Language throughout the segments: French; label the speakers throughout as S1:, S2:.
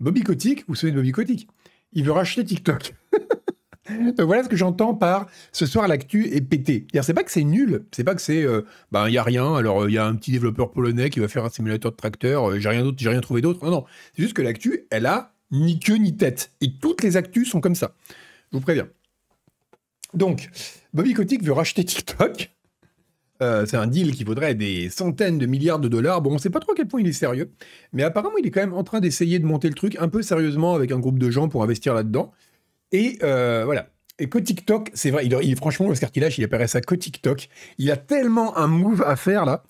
S1: Bobby Kotick, vous vous souvenez de Bobby Kotick Il veut racheter TikTok. voilà ce que j'entends par ce soir l'actu est pété. C'est pas que c'est nul, c'est pas que c'est euh, ben, il y a rien. Alors euh, il y a un petit développeur polonais qui va faire un simulateur de tracteur. Euh, j'ai rien d'autre, j'ai rien trouvé d'autre. Non non, c'est juste que l'actu elle a ni queue ni tête. Et toutes les actus sont comme ça. Je vous préviens. Donc Bobby Kotick veut racheter TikTok. Euh, c'est un deal qui vaudrait des centaines de milliards de dollars. Bon, on ne sait pas trop à quel point il est sérieux, mais apparemment, il est quand même en train d'essayer de monter le truc un peu sérieusement avec un groupe de gens pour investir là-dedans. Et euh, voilà. Et que TikTok, c'est vrai, il, il, franchement, le Cartilage, il apparaît ça que TikTok. Il a tellement un move à faire là.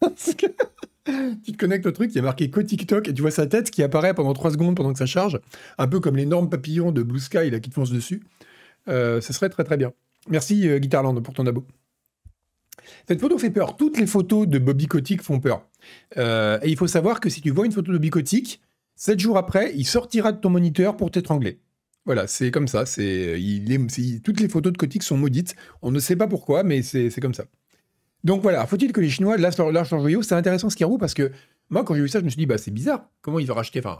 S1: tu te connectes au truc, il y a marqué que TikTok et tu vois sa tête qui apparaît pendant 3 secondes pendant que ça charge. Un peu comme l'énorme papillon de Blue Sky qui te fonce dessus. Euh, ça serait très très bien. Merci Guitarland pour ton abo. Cette photo fait peur. Toutes les photos de Bobby Kotick font peur. Euh, et il faut savoir que si tu vois une photo de Bobby Kotick, 7 jours après, il sortira de ton moniteur pour t'étrangler. Voilà, c'est comme ça. C'est, il toutes les photos de Kotick sont maudites. On ne sait pas pourquoi, mais c'est, comme ça. Donc voilà, faut-il que les Chinois lâchent leur, lâchent joyau C'est intéressant ce qui roule, parce que moi, quand j'ai vu ça, je me suis dit, bah, c'est bizarre. Comment il va racheter Enfin,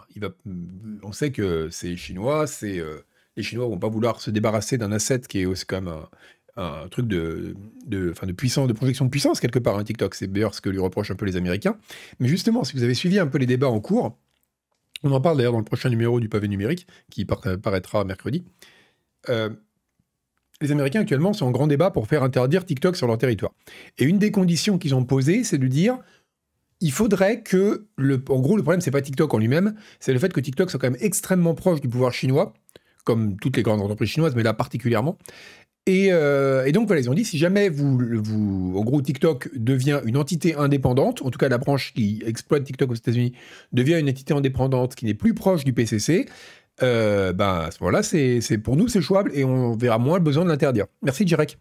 S1: on sait que c'est chinois, c'est. Euh, les Chinois vont pas vouloir se débarrasser d'un asset qui est aussi quand un truc de, fin de, puissance, de projection de puissance quelque part, un hein, TikTok. C'est d'ailleurs ce que lui reprochent un peu les Américains. Mais justement, si vous avez suivi un peu les débats en cours, on en parle d'ailleurs dans le prochain numéro du pavé numérique, qui paraîtra mercredi. Euh, les Américains actuellement sont en grand débat pour faire interdire TikTok sur leur territoire. Et une des conditions qu'ils ont posées, c'est de dire il faudrait que le en gros le problème c'est pas TikTok en lui-même, c'est le fait que TikTok soit quand même extrêmement proche du pouvoir chinois comme toutes les grandes entreprises chinoises mais là particulièrement euh, et, donc voilà, ils ont dit si jamais vous, vous, en gros, TikTok devient une entité indépendante, en tout cas la branche qui exploite TikTok aux États-Unis devient une entité indépendante qui n'est plus proche du PCC, euh, ben à ce moment-là, c'est pour nous c'est jouable et on verra moins le besoin de l'interdire. Merci Jirek.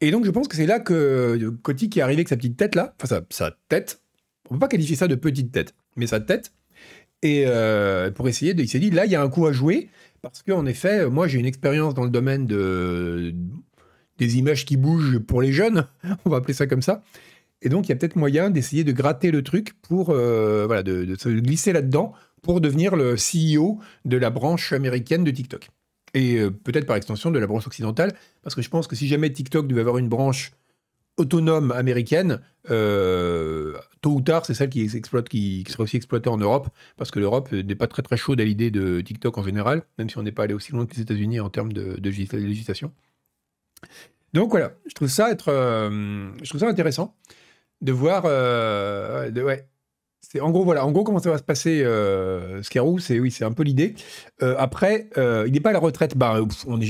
S1: Et donc je pense que c'est là que euh, Coty qui est arrivé avec sa petite tête là, enfin sa, tête, on peut pas qualifier ça de petite tête, mais sa tête, et pour essayer, de, il s'est dit là il y a un coup à jouer. Parce qu'en effet, euh, moi j'ai une expérience dans le domaine de... des images qui bougent pour les jeunes, on va appeler ça comme ça. Et donc il y a peut-être moyen d'essayer de gratter le truc pour euh, voilà, de, se glisser là-dedans pour devenir le CEO de la branche américaine de TikTok. Et euh, peut-être par extension de la branche occidentale, parce que je pense que si jamais TikTok devait avoir une branche autonome américaine, euh, tôt ou tard, c'est celle qui, exploite, qui, sera aussi exploitée en Europe, parce que l'Europe euh, n'est pas très très chaude à l'idée de TikTok en général, même si on n'est pas allé aussi loin que les États-Unis en termes de, législation. Donc voilà, je trouve ça être, euh, je trouve ça intéressant de voir, ouais, c'est en gros voilà, en gros comment ça va se passer. Euh, Scarou, c'est oui, c'est un peu l'idée. après, il n'est pas à la retraite. Bah, on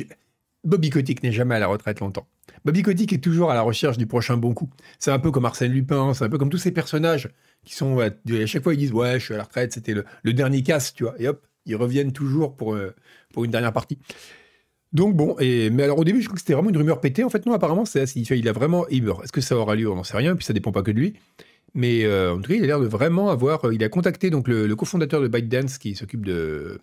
S1: Bobby Kotick n'est jamais à la retraite longtemps. Bobby Kotick est toujours à la recherche du prochain bon coup. C'est un peu comme Arsène Lupin, c'est un peu comme tous ces personnages qui sont à, chaque fois ils disent ouais je suis à la retraite, c'était le, dernier casse, tu vois. Et hop, ils reviennent toujours pour, euh, pour une dernière partie. Donc bon, et, mais alors au début je crois que c'était vraiment une rumeur pétée. En fait non, apparemment c'est Il a vraiment Est-ce que ça aura lieu On n'en sait rien. puis ça dépend pas que de lui. Mais euh, en tout cas, il a l'air de vraiment avoir. Euh, il a contacté donc le, le cofondateur de ByteDance qui s'occupe de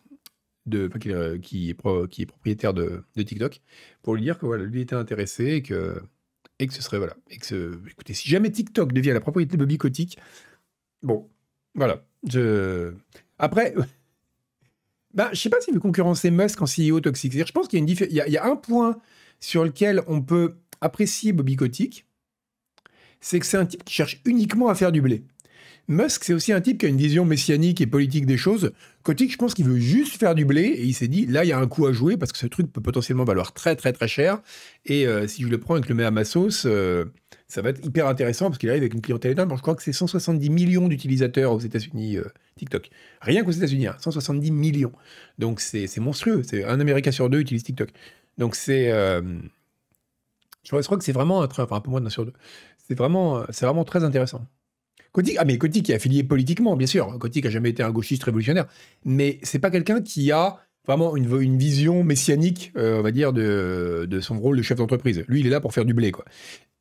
S1: de, euh, qui, est qui, est propriétaire de, TikTok, pour lui dire que voilà, lui était intéressé et que, et que ce serait voilà, et que écoutez, si jamais TikTok devient la propriété de Bobby Kotick, bon, voilà, je, après, ben, je sais pas si vous concurrencer Musk en CEO toxique. Je pense qu'il y a une il y a, un point sur lequel on peut apprécier Bobby Kotick, c'est que c'est un type qui cherche uniquement à faire du blé. Musk, c'est aussi un type qui a une vision messianique et politique des choses. Kotick, je pense qu'il veut juste faire du blé et il s'est dit là, il y a un coup à jouer parce que ce truc peut potentiellement valoir très, très, très cher. Et euh, si je le prends et que je le mets à ma sauce, ça va être hyper intéressant parce qu'il arrive avec une clientèle énorme. Je crois que c'est 170 millions d'utilisateurs aux États-Unis euh, TikTok. Rien qu'aux États-Unis, 170 hein, millions. Donc c'est monstrueux. C'est un Américain sur deux utilise TikTok. Donc c'est. Euh, je crois que c'est vraiment un, enfin, un peu moins d'un sur deux. C'est vraiment très intéressant ah mais Kotick est affilié politiquement, bien sûr. Kotick a jamais été un gauchiste révolutionnaire, mais c'est pas quelqu'un qui a vraiment une, une vision messianique, euh, on va dire, de, de, son rôle de chef d'entreprise. Lui, il est là pour faire du blé, quoi.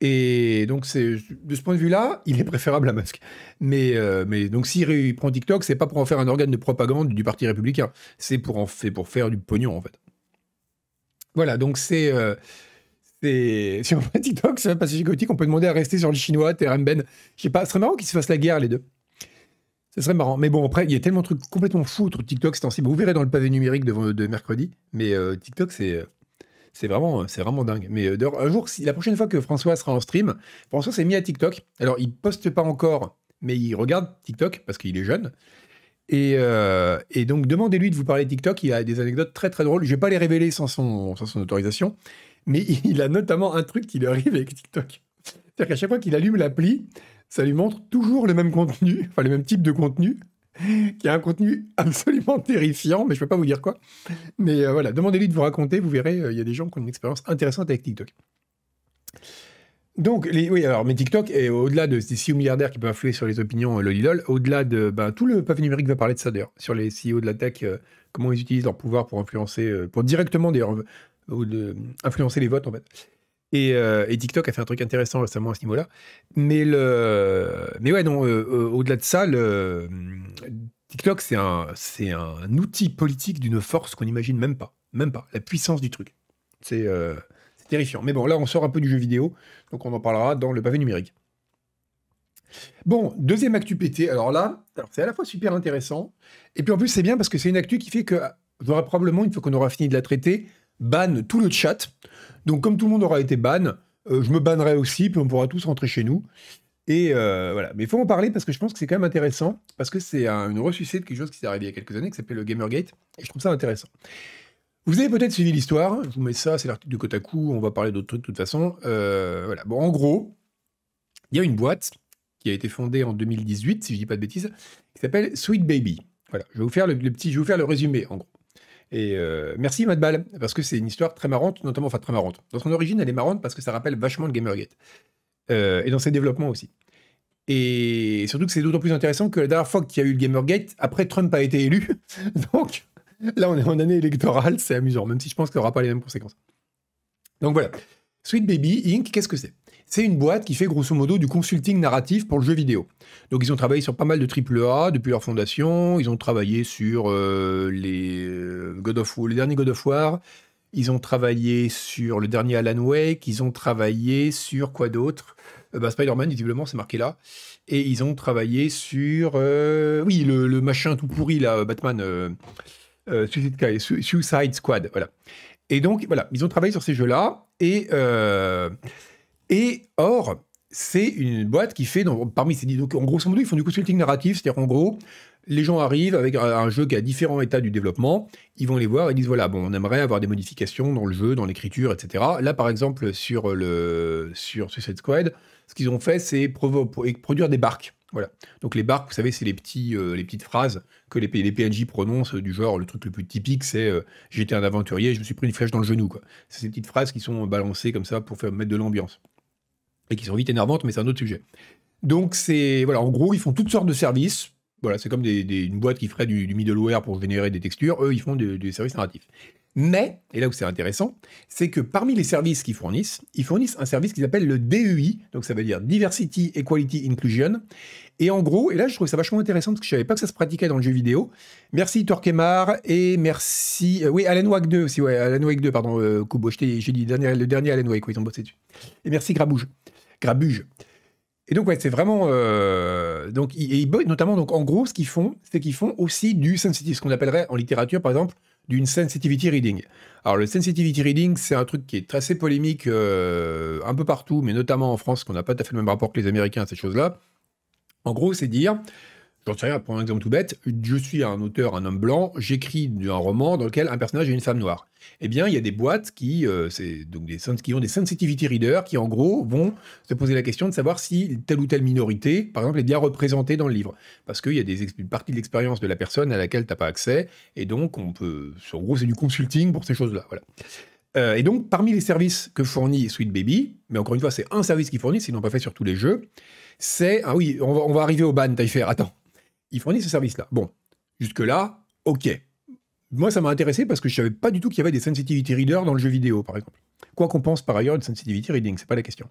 S1: Et donc, c'est de ce point de vue-là, il est préférable à Musk. Mais, euh, mais donc, s'il prend TikTok, c'est pas pour en faire un organe de propagande du Parti républicain, c'est pour en fait, pour faire du pognon, en fait. Voilà, donc c'est euh, si on Sur TikTok, c'est pas si on peut demander à rester sur le chinois, TRM Ben. Je sais pas, ce serait marrant qu'ils se fassent la guerre, les deux. Ce serait marrant. Mais bon, après, il y a tellement de trucs complètement fous autour de TikTok c'est temps Vous verrez dans le pavé numérique de, de mercredi. Mais euh, TikTok, c'est c'est vraiment, euh, c'est vraiment dingue. Mais euh, un jour, si, la prochaine fois que François sera en stream, François s'est mis à TikTok. Alors, il poste pas encore, mais il regarde TikTok parce qu'il est jeune. Et, donc, demandez-lui de vous parler de TikTok. Il a des anecdotes très très drôles. Je vais pas les révéler sans son, sans son autorisation mais il a notamment un truc qui lui arrive avec TikTok. C'est-à-dire qu'à chaque fois qu'il allume l'appli, ça lui montre toujours le même contenu, enfin le même type de contenu, qui est un contenu absolument terrifiant, mais je ne peux pas vous dire quoi. Mais euh, voilà, demandez-lui de vous raconter, vous verrez, euh, il y a des gens qui ont une expérience intéressante avec TikTok. Donc, oui, alors, mais TikTok, au-delà de ces CEO milliardaires qui peuvent influer sur les opinions euh, au-delà de. Ben, tout le pavé numérique va parler de ça d'ailleurs, sur les CEO de la tech, euh, comment ils utilisent leur pouvoir pour influencer, pour directement d'ailleurs ou de influencer les votes en fait. Euh, et, TikTok a fait un truc intéressant récemment à ce niveau-là. Mais le, mais ouais, non. Euh, euh, au-delà de ça, TikTok c'est un, c'est un outil politique d'une force qu'on n'imagine même pas, même pas. La puissance du truc, c'est, c'est terrifiant. Mais bon, là on sort un peu du jeu vidéo, donc on en parlera dans le pavé numérique. Bon, deuxième actu pété. Alors là, c'est à la fois super intéressant, et puis en plus c'est bien parce que c'est une actu qui fait que probablement, une fois qu'on aura fini de la traiter, banne tout le chat. Donc comme tout le monde aura été ban, euh, je me bannerai aussi, puis on pourra tous rentrer chez nous. Et euh, voilà. Mais il faut en parler parce que je pense que c'est quand même intéressant, parce que c'est un, une ressuscité de quelque chose qui s'est arrivé il y a quelques années, qui s'appelait le Gamergate, et je trouve ça intéressant. Vous avez peut-être suivi l'histoire, je vous mets ça, c'est l'article de Kotaku, on va parler d'autres trucs de toute façon. Euh, voilà. Bon, en gros, il y a une boîte qui a été fondée en 2018, si je dis pas de bêtises, qui s'appelle Sweet Baby. Voilà, je vous faire petit, je vais vous faire le résumé en gros. Et euh, merci Madball, parce que c'est une histoire très marrante, notamment, enfin très marrante. Dans son origine, elle est marrante parce que ça rappelle vachement le Gamergate. Euh, et dans ses développements aussi. Et surtout que c'est d'autant plus intéressant que la dernière fois qu'il y a eu le Gamergate, après Trump a été élu. Donc là, on est en année électorale, c'est amusant, même si je pense qu'il n'y aura pas les mêmes conséquences. Donc voilà. Sweet Baby Inc., qu'est-ce que c'est c'est une boîte qui fait grosso modo du consulting narratif pour le jeu vidéo. Donc ils ont travaillé sur pas mal de AAA depuis leur fondation, ils ont travaillé sur euh, les, euh, God of, derniers God of War, ils ont travaillé sur le dernier Alan Wake, ils ont travaillé sur quoi d'autre euh, bah, Spider-Man, visiblement, c'est marqué là. Et ils ont travaillé sur... oui, le, le, machin tout pourri, là, Batman, Suicide Squad, voilà. Et donc, voilà, ils ont travaillé sur ces jeux-là, et... Et or, c'est une boîte qui fait, parmi ces donc en gros, ils font du consulting narratif, c'est-à-dire en gros, les gens arrivent avec un jeu qui a différents états du développement, ils vont les voir et disent voilà, bon, on aimerait avoir des modifications dans le jeu, dans l'écriture, etc. Là, par exemple, sur, le, sur Suicide Squad, ce qu'ils ont fait, c'est produire des barques. Voilà. Donc les barques, vous savez, c'est les, petits, euh, les petites phrases que les, les PNJ prononcent euh, du genre, le truc le plus typique, c'est euh, j'étais un aventurier, je me suis pris une flèche dans le genou. C'est ces petites phrases qui sont balancées comme ça pour faire mettre de l'ambiance et qui sont vite énervantes, mais c'est un autre sujet. Donc c'est voilà, en gros, ils font toutes sortes de services. Voilà, c'est comme des, une boîte qui ferait du, middleware pour générer des textures. Eux, ils font des, des services narratifs. Mais, et là où c'est intéressant, c'est que parmi les services qu'ils fournissent, ils fournissent un service qu'ils appellent le DEI, donc ça veut dire Diversity, Equality, Inclusion. Et en gros, et là je trouve ça vachement intéressant parce que je savais pas que ça se pratiquait dans le jeu vidéo. Merci Torquemar et merci. Euh, oui, Alan Wake 2, aussi. ouais, Alan Wake pardon, euh, j'ai dit le dernier, le dernier Alan Wake, oui, ils ont bossé dessus. Et merci Grabouge. Grabuge. Et donc, ouais, c'est vraiment. Euh, donc, et, notamment, donc, en gros, ce qu'ils font, c'est qu'ils font aussi du sensitivity, ce qu'on appellerait en littérature, par exemple, d'une sensitivity reading. Alors, le sensitivity reading, c'est un truc qui est assez polémique euh, un peu partout, mais notamment en France, qu'on n'a pas tout à fait le même rapport que les Américains à ces choses-là. En gros, c'est dire J'en sais rien, pour un exemple tout bête, je suis un auteur, un homme blanc, j'écris un roman dans lequel un personnage est une femme noire. Eh bien, il y a des boîtes qui, euh, c'est donc des, qui ont des sensitivity readers qui, en gros, vont se poser la question de savoir si telle ou telle minorité, par exemple, est bien représentée dans le livre. Parce qu'il y a des une partie de l'expérience de la personne à laquelle tu n'as pas accès. Et donc, on peut. En gros, c'est du consulting pour ces choses-là. Voilà. Euh, et donc, parmi les services que fournit Sweet Baby, mais encore une fois, c'est un service qu'ils fournissent, ils n'ont pas fait sur tous les jeux, c'est. Ah oui, on va, on va arriver au ban, Taillefer, attends il fournit ce service-là. Bon, jusque-là, ok. Moi, ça m'a intéressé parce que je ne savais pas du tout qu'il y avait des sensitivity readers dans le jeu vidéo, par exemple. Quoi qu'on pense par ailleurs de sensitivity reading, c'est pas la question.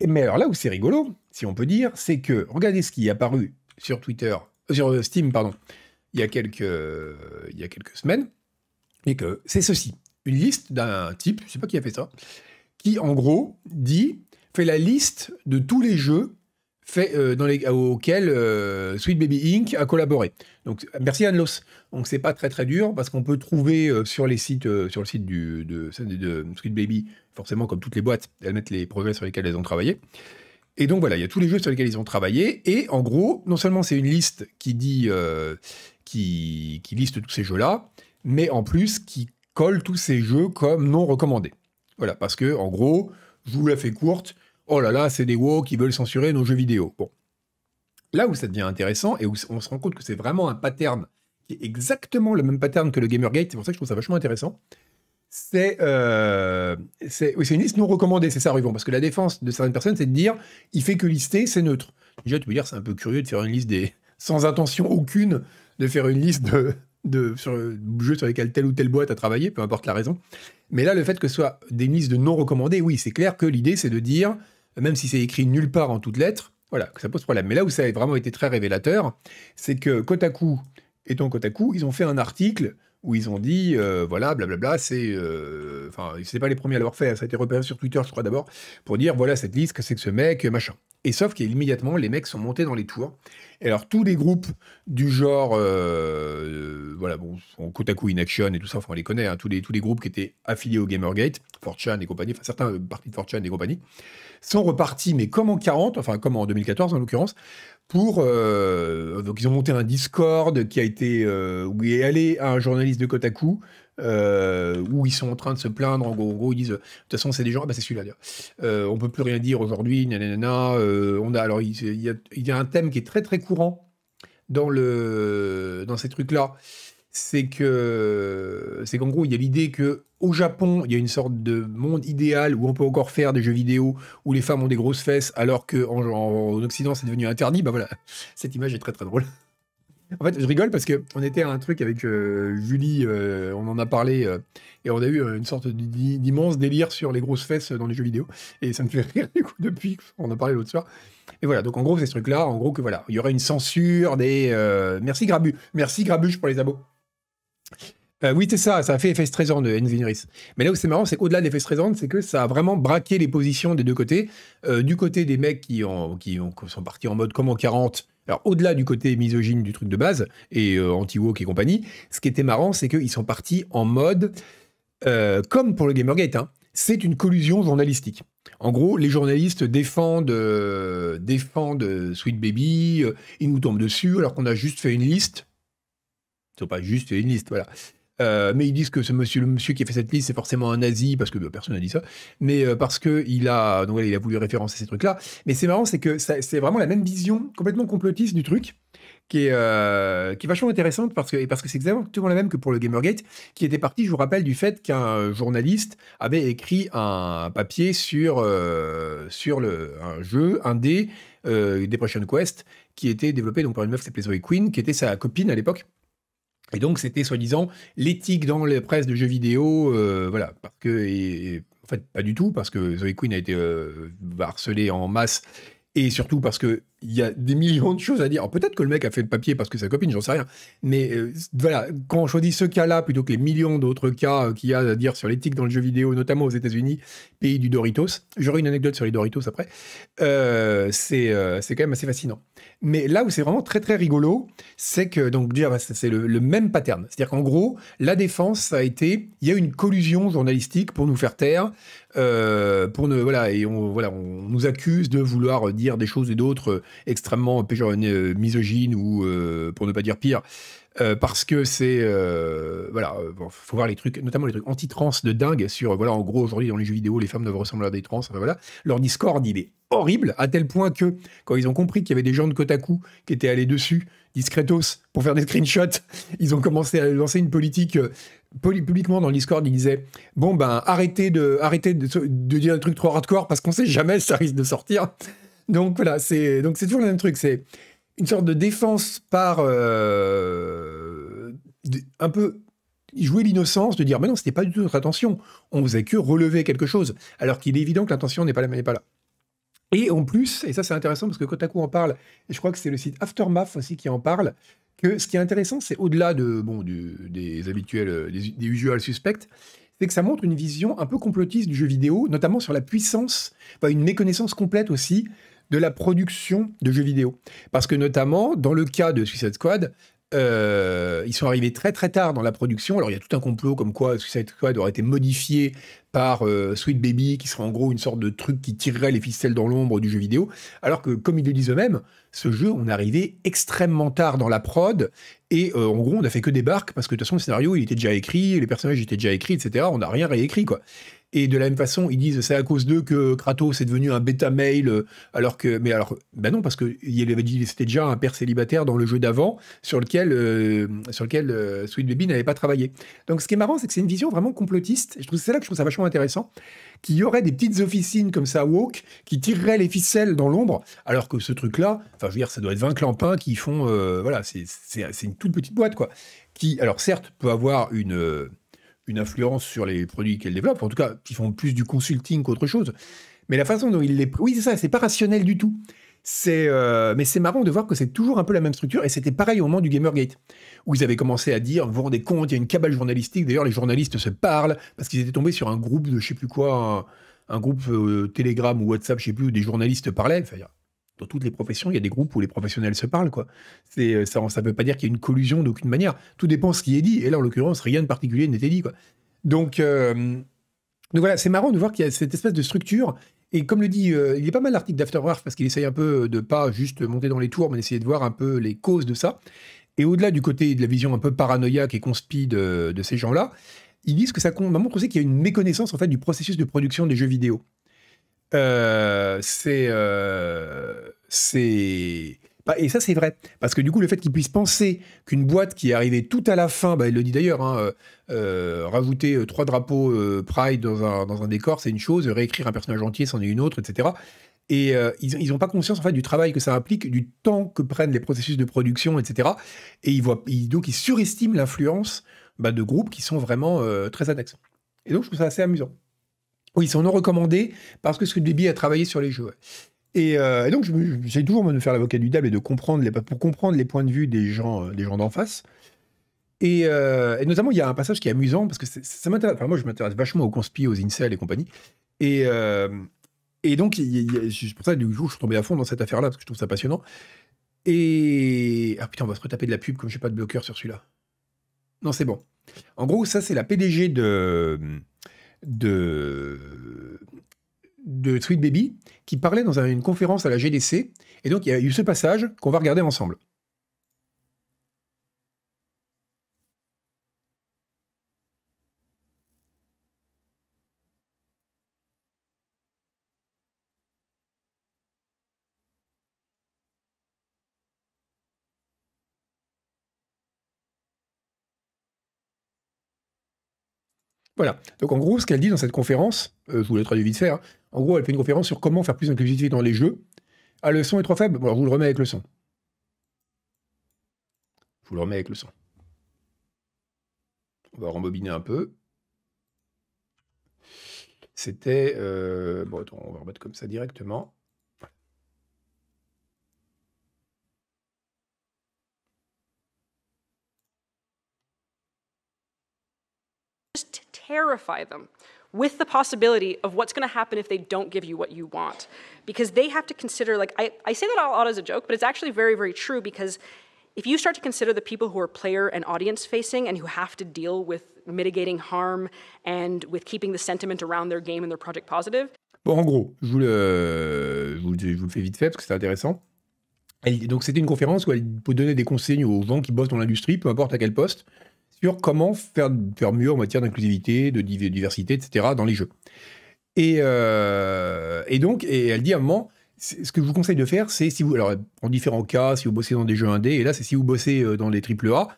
S1: Et mais alors là où c'est rigolo, si on peut dire, c'est que regardez ce qui est apparu sur Twitter, euh, sur euh, Steam, pardon, il y a quelques, euh, il y a quelques semaines, et que c'est ceci une liste d'un type, je sais pas qui a fait ça, qui en gros dit fait la liste de tous les jeux fait, euh, dans les, euh, euh, Sweet Baby Inc. a collaboré. Donc merci Anlos. Donc c'est pas très très dur parce qu'on peut trouver sur les sites, sur le site de, de, Sweet Baby, forcément comme toutes les boîtes, elles mettent les progrès sur lesquels elles ont travaillé. Et donc voilà, il y a tous les jeux sur lesquels ils ont travaillé. Et en gros, non seulement c'est une liste qui dit, qui, qui liste tous ces jeux-là, mais en plus qui colle tous ces jeux comme non recommandés. Voilà, parce que en gros, je vous la fais courte, oh là là, c'est des WoW qui veulent censurer nos jeux vidéo. Bon. Là où ça devient intéressant et où on se rend compte que c'est vraiment un pattern qui est exactement le même pattern que le Gamergate, c'est pour ça que je trouve ça vachement intéressant, c'est euh, une liste non recommandée, c'est ça, Ruvon, parce que la défense de certaines personnes, c'est de dire il fait que lister, c'est neutre. Déjà, tu peux dire c'est un peu curieux de faire une liste des. sans intention aucune, de faire une liste de, de sur, jeux sur lesquels telle ou telle boîte a travaillé, peu importe la raison. Mais là, le fait que ce soit des listes de non recommandées, oui, c'est clair que l'idée, c'est de dire même si c'est écrit nulle part en toutes lettres, voilà, que ça pose problème. Mais là où ça a vraiment été très révélateur, c'est que Kotaku et donc Kotaku, ils ont fait un article où ils ont dit, euh, voilà, blablabla, c'est... Euh, enfin, euh, c'est pas les premiers à l'avoir fait, hein. ça a été repéré sur Twitter, je crois d'abord, pour dire, voilà cette liste, que c'est que ce mec, euh, machin. Et sauf qu'immédiatement, les mecs sont montés dans les tours. Et alors, tous les groupes du genre, voilà, bon, côte à coup in action et tout ça, enfin, on les connaît, hein, tous, les, tous les groupes qui étaient affiliés au Gamergate, Fortune et compagnie, enfin, certains parties de Fortune et compagnie, sont repartis, mais comme en 40, enfin, comme en 2014 en l'occurrence, pour euh, donc ils ont monté un Discord qui a été euh, où est allé à un journaliste de Kotaku euh, où ils sont en train de se plaindre en gros, ils disent de toute façon c'est des gens ah, bah c'est celui-là on peut plus rien dire aujourd'hui nanana on a alors il, y a, un thème qui est très très courant dans le dans ces trucs là c'est que c'est qu'en gros il y a l'idée que au Japon il y a une sorte de monde idéal où on peut encore faire des jeux vidéo où les femmes ont des grosses fesses alors que en, Occident c'est devenu interdit bah voilà cette image est très très drôle en fait je rigole parce qu'on était à un truc avec euh, Julie euh, on en a parlé euh, et on a eu une sorte d'immense délire sur les grosses fesses dans les jeux vidéo et ça me fait rire du coup depuis on en parlé l'autre soir et voilà, donc en gros, c'est ce truc-là, en gros, que voilà, il y aurait une censure des. merci Grabu, merci Grabuche pour les abos. Euh, oui, c'est ça, ça a fait FS 13 de Engineeris. Mais là où c'est marrant, c'est qu'au-delà des FS stressant, c'est que ça a vraiment braqué les positions des deux côtés. Euh, du côté des mecs qui, ont, qui ont, sont partis en mode comme en 40, alors au-delà du côté misogyne du truc de base, et euh, anti-woke et compagnie, ce qui était marrant, c'est qu'ils sont partis en mode, comme pour le Gamergate, hein. c'est une collusion journalistique. En gros, les journalistes défendent, défendent Sweet Baby, ils nous tombent dessus alors qu'on a juste fait une liste pas juste une liste, voilà. Euh, mais ils disent que ce monsieur, le monsieur qui a fait cette liste, c'est forcément un nazi, parce que bah, personne n'a dit ça, mais euh, parce parce qu'il a, donc, il a voulu référencer ces trucs-là. Mais c'est marrant, c'est que c'est vraiment la même vision complètement complotiste du truc, qui est, euh, qui est vachement intéressante, parce que c'est parce que exactement la même que pour le Gamergate, qui était parti, je vous rappelle, du fait qu'un journaliste avait écrit un papier sur, sur le, un jeu, un dé, Depression Quest, qui était développé donc, par une meuf qui s'appelait Zoe Queen, qui était sa copine à l'époque. Et donc, c'était soi-disant l'éthique dans les presse de jeux vidéo, euh, voilà, parce que, en fait, pas du tout, parce que Zoe Queen a été euh, harcelée en masse, et surtout parce que il y a des millions de choses à dire. Peut-être que le mec a fait le papier parce que sa copine, j'en sais rien. Mais euh, voilà, quand on choisit ce cas-là plutôt que les millions d'autres cas euh, qu'il y a à dire sur l'éthique dans le jeu vidéo, notamment aux États-Unis, pays du Doritos, j'aurai une anecdote sur les Doritos après, euh, c'est euh, quand même assez fascinant. Mais là où c'est vraiment très très rigolo, c'est que, donc bah, c'est le, même pattern. C'est-à-dire qu'en gros, la défense, a été, il y a une collusion journalistique pour nous faire taire, pour ne, voilà, et on, voilà, on nous accuse de vouloir dire des choses et d'autres extrêmement euh, misogyne ou, euh, pour ne pas dire pire, euh, parce que c'est voilà, faut voir les trucs, notamment les trucs anti-trans de dingue sur voilà, en gros aujourd'hui dans les jeux vidéo, les femmes doivent ressembler à des trans, voilà, leur Discord il est horrible à tel point que quand ils ont compris qu'il y avait des gens de Kotaku qui étaient allés dessus discretos pour faire des screenshots, ils ont commencé à lancer une politique publiquement dans le Discord, ils disaient bon ben arrêtez de arrêtez de, dire des trucs trop hardcore parce qu'on sait jamais ça risque de sortir. Donc voilà, c'est donc c'est toujours le même truc. C'est une sorte de défense par euh, un peu jouer l'innocence de dire mais non c'était pas du tout notre intention on vous a que relever quelque chose alors qu'il est évident que l'intention n'est pas pas là et en plus et ça c'est intéressant parce que Kotaku en parle et je crois que c'est le site Aftermath aussi qui en parle que ce qui est intéressant c'est au-delà de bon des habituels euh, des, des usual suspects c'est que ça montre une vision un peu complotiste du jeu vidéo, notamment sur la puissance, une méconnaissance complète aussi de la production de jeux vidéo. Parce que notamment, dans le cas de Suicide Squad, euh, ils sont arrivés très très tard dans la production. Alors il y a tout un complot comme quoi Suicide Squad aurait été modifié par euh, Sweet Baby, qui serait en gros une sorte de truc qui tirerait les ficelles dans l'ombre du jeu vidéo. Alors que, comme ils le disent eux-mêmes, ce jeu, on est arrivé extrêmement tard dans la prod, et euh, en gros, on n'a fait que des barques, parce que de toute façon, le scénario, il était déjà écrit, les personnages étaient déjà écrits, etc. On n'a rien réécrit, quoi. Et de la même façon, ils disent c'est à cause d'eux que Kratos est devenu un bêta mail, euh, alors que. Mais alors, ben non, parce que il avait dit c'était déjà un père célibataire dans le jeu d'avant, sur lequel, euh, sur lequel euh, Sweet Baby n'avait pas travaillé. Donc ce qui est marrant, c'est que c'est une vision vraiment complotiste, je trouve c'est là que je trouve ça vachement intéressant, qu'il y aurait des petites officines comme ça, woke, qui tireraient les ficelles dans l'ombre, alors que ce truc-là, enfin, je veux dire, ça doit être 20 clampins qui font. voilà, c'est une toute petite boîte, quoi. Qui, alors certes, peut avoir une une influence sur les produits qu'elle développe, en tout cas, qui font plus du consulting qu'autre chose. Mais la façon dont il les... Oui, c'est ça, c'est pas rationnel du tout. C'est, euh, mais c'est marrant de voir que c'est toujours un peu la même structure, et c'était pareil au moment du Gamergate, où ils avaient commencé à dire, vous rendez compte, il y a une cabale journalistique, d'ailleurs les journalistes se parlent, parce qu'ils étaient tombés sur un groupe de je sais plus quoi, un, groupe euh, Telegram ou WhatsApp, je sais plus, où des journalistes parlaient, enfin, dans toutes les professions, il y a des groupes où les professionnels se parlent. Quoi. C'est, euh, ça ne veut pas dire qu'il y a une collusion d'aucune manière. Tout dépend de ce qui est dit. Et là, en l'occurrence, rien de particulier n'était dit. Euh, donc, voilà, c'est marrant de voir qu'il y a cette espèce de structure. Et comme le dit, euh, il il a pas mal l'article d'Afterworth, parce qu'il essaye un peu de pas juste monter dans les tours, mais d'essayer de voir un peu les causes de ça. Et au-delà du côté de la vision un peu paranoïaque et conspi de, ces gens-là, ils disent que ça montre aussi qu'il y a une méconnaissance en fait du processus de production des jeux vidéo. Euh, c'est euh, et ça, c'est vrai. Parce que du coup, le fait qu'ils puissent penser qu'une boîte qui est arrivée tout à la fin, bah, il le dit d'ailleurs, hein, euh, rajouter trois drapeaux Pride dans un, décor, c'est une chose, réécrire un personnage entier, c'en est une autre, etc. Et ils n'ont pas conscience en fait du travail que ça implique, du temps que prennent les processus de production, etc. Et ils voient, donc ils surestiment l'influence bah, de groupes qui sont vraiment très annexes. Et donc je trouve ça assez amusant. Oui, ils sont non recommandés parce que débit a travaillé sur les jeux. Euh, et, donc, j'essaie toujours de me faire l'avocat du diable et de comprendre les, pour comprendre les points de vue des gens euh, des gens d'en face. Euh, et, notamment, il y a un passage qui est amusant parce que ça m'intéresse. Enfin, moi, je m'intéresse vachement aux conspi, aux incels et compagnie. Et, donc, c'est pour ça, du coup, je suis tombé à fond dans cette affaire-là parce que je trouve ça passionnant. Et. Ah putain, on va se retaper de la pub comme je n'ai pas de bloqueur sur celui-là. Non, c'est bon. En gros, ça, c'est la PDG de, de, Sweet Baby qui parlait dans une conférence à la GDC. Et donc, il y a eu ce passage qu'on va regarder ensemble. Voilà. Donc en gros, ce qu'elle dit dans cette conférence, euh, je vous être traduis vite fait, hein. en gros, elle fait une conférence sur comment faire plus d'inclusivité dans les jeux. Ah, le son est trop faible Bon, alors je vous le remets avec le son. Je vous le remets avec le son. On va rembobiner un peu. C'était... Euh, bon, attends, on va remettre comme ça directement. terrify them with the possibility of what's going to happen if they don't give you what you want. Because they have to consider, like, I, I say that out loud as a joke, but it's actually very, very true because if you start to consider the people who are player and audience facing and who have to deal with mitigating harm and with keeping the sentiment around their game and their project positive. Bon, en gros, je vous le, je vous le, je vous le fais vite fait parce que c'est intéressant. Elle, donc c'était une conférence où elle donnait des conseils aux gens qui bossent dans l'industrie, peu importe à quel poste, sur comment faire, faire mieux en matière d'inclusivité, de diversité, etc. dans les jeux. Et, euh, et donc, et elle dit à un moment, ce que je vous conseille de faire, c'est si vous, alors en différents cas, si vous bossez dans des jeux indés, et là c'est si vous bossez euh, dans les AAA,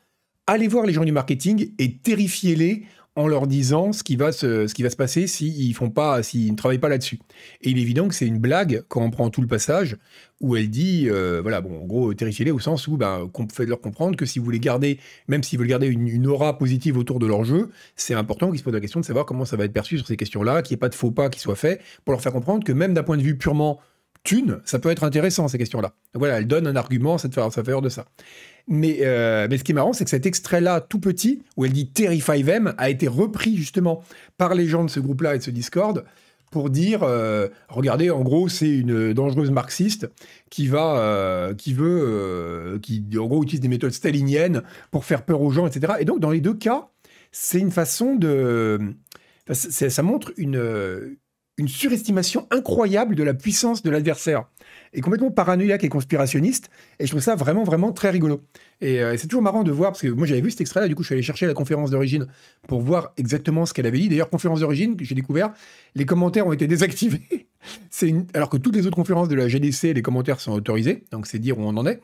S1: allez voir les gens du marketing et terrifiez-les en leur disant ce qui va se, ce qui va se passer s'ils font pas, ils ne travaillent pas là-dessus. Et il est évident que c'est une blague quand on prend tout le passage où elle dit, euh, voilà, bon, en gros, terrifiez au sens où, ben, qu'on fait leur comprendre que si vous voulez garder, même s'ils veulent garder une, une, aura positive autour de leur jeu, c'est important qu'ils se posent la question de savoir comment ça va être perçu sur ces questions-là, qu'il n'y ait pas de faux pas qui soient faits, pour leur faire comprendre que même d'un point de vue purement ça peut être intéressant ces questions-là. Voilà, elle donne un argument en fait faveur de ça. Mais, euh, mais ce qui est marrant, c'est que cet extrait-là, tout petit, où elle dit Terrify them, a été repris justement par les gens de ce groupe-là et de ce Discord pour dire euh, regardez, en gros, c'est une dangereuse marxiste qui va, euh, qui veut, qui en gros utilise des méthodes staliniennes pour faire peur aux gens, etc. Et donc, dans les deux cas, c'est une façon de. ça montre une, une surestimation incroyable de la puissance de l'adversaire et complètement paranoïaque et conspirationniste. Et je trouve ça vraiment, vraiment très rigolo. Euh, et, c'est toujours marrant de voir, parce que moi j'avais vu cet extrait-là, du coup je suis allé chercher la conférence d'origine pour voir exactement ce qu'elle avait dit. D'ailleurs, conférence d'origine que j'ai découvert, les commentaires ont été désactivés. c'est une... Alors que toutes les autres conférences de la GDC, les commentaires sont autorisés, donc c'est dire où on en est.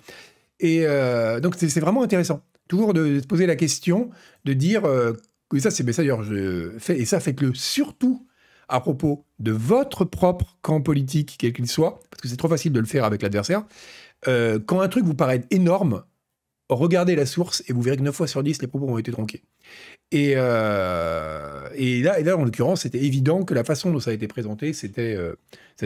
S1: Et euh, donc c'est vraiment intéressant. Toujours de, se poser la question, de dire, que euh, ça c'est, mais ça d'ailleurs, je fais, et ça fait le surtout à propos de votre propre camp politique, quel qu'il soit, parce que c'est trop facile de le faire avec l'adversaire, euh, quand un truc vous paraît énorme, regardez la source et vous verrez que 9 fois sur 10, les propos ont été tronqués. Euh, et, là, et là, en l'occurrence, c'était évident que la façon dont ça a été présenté, c'était euh,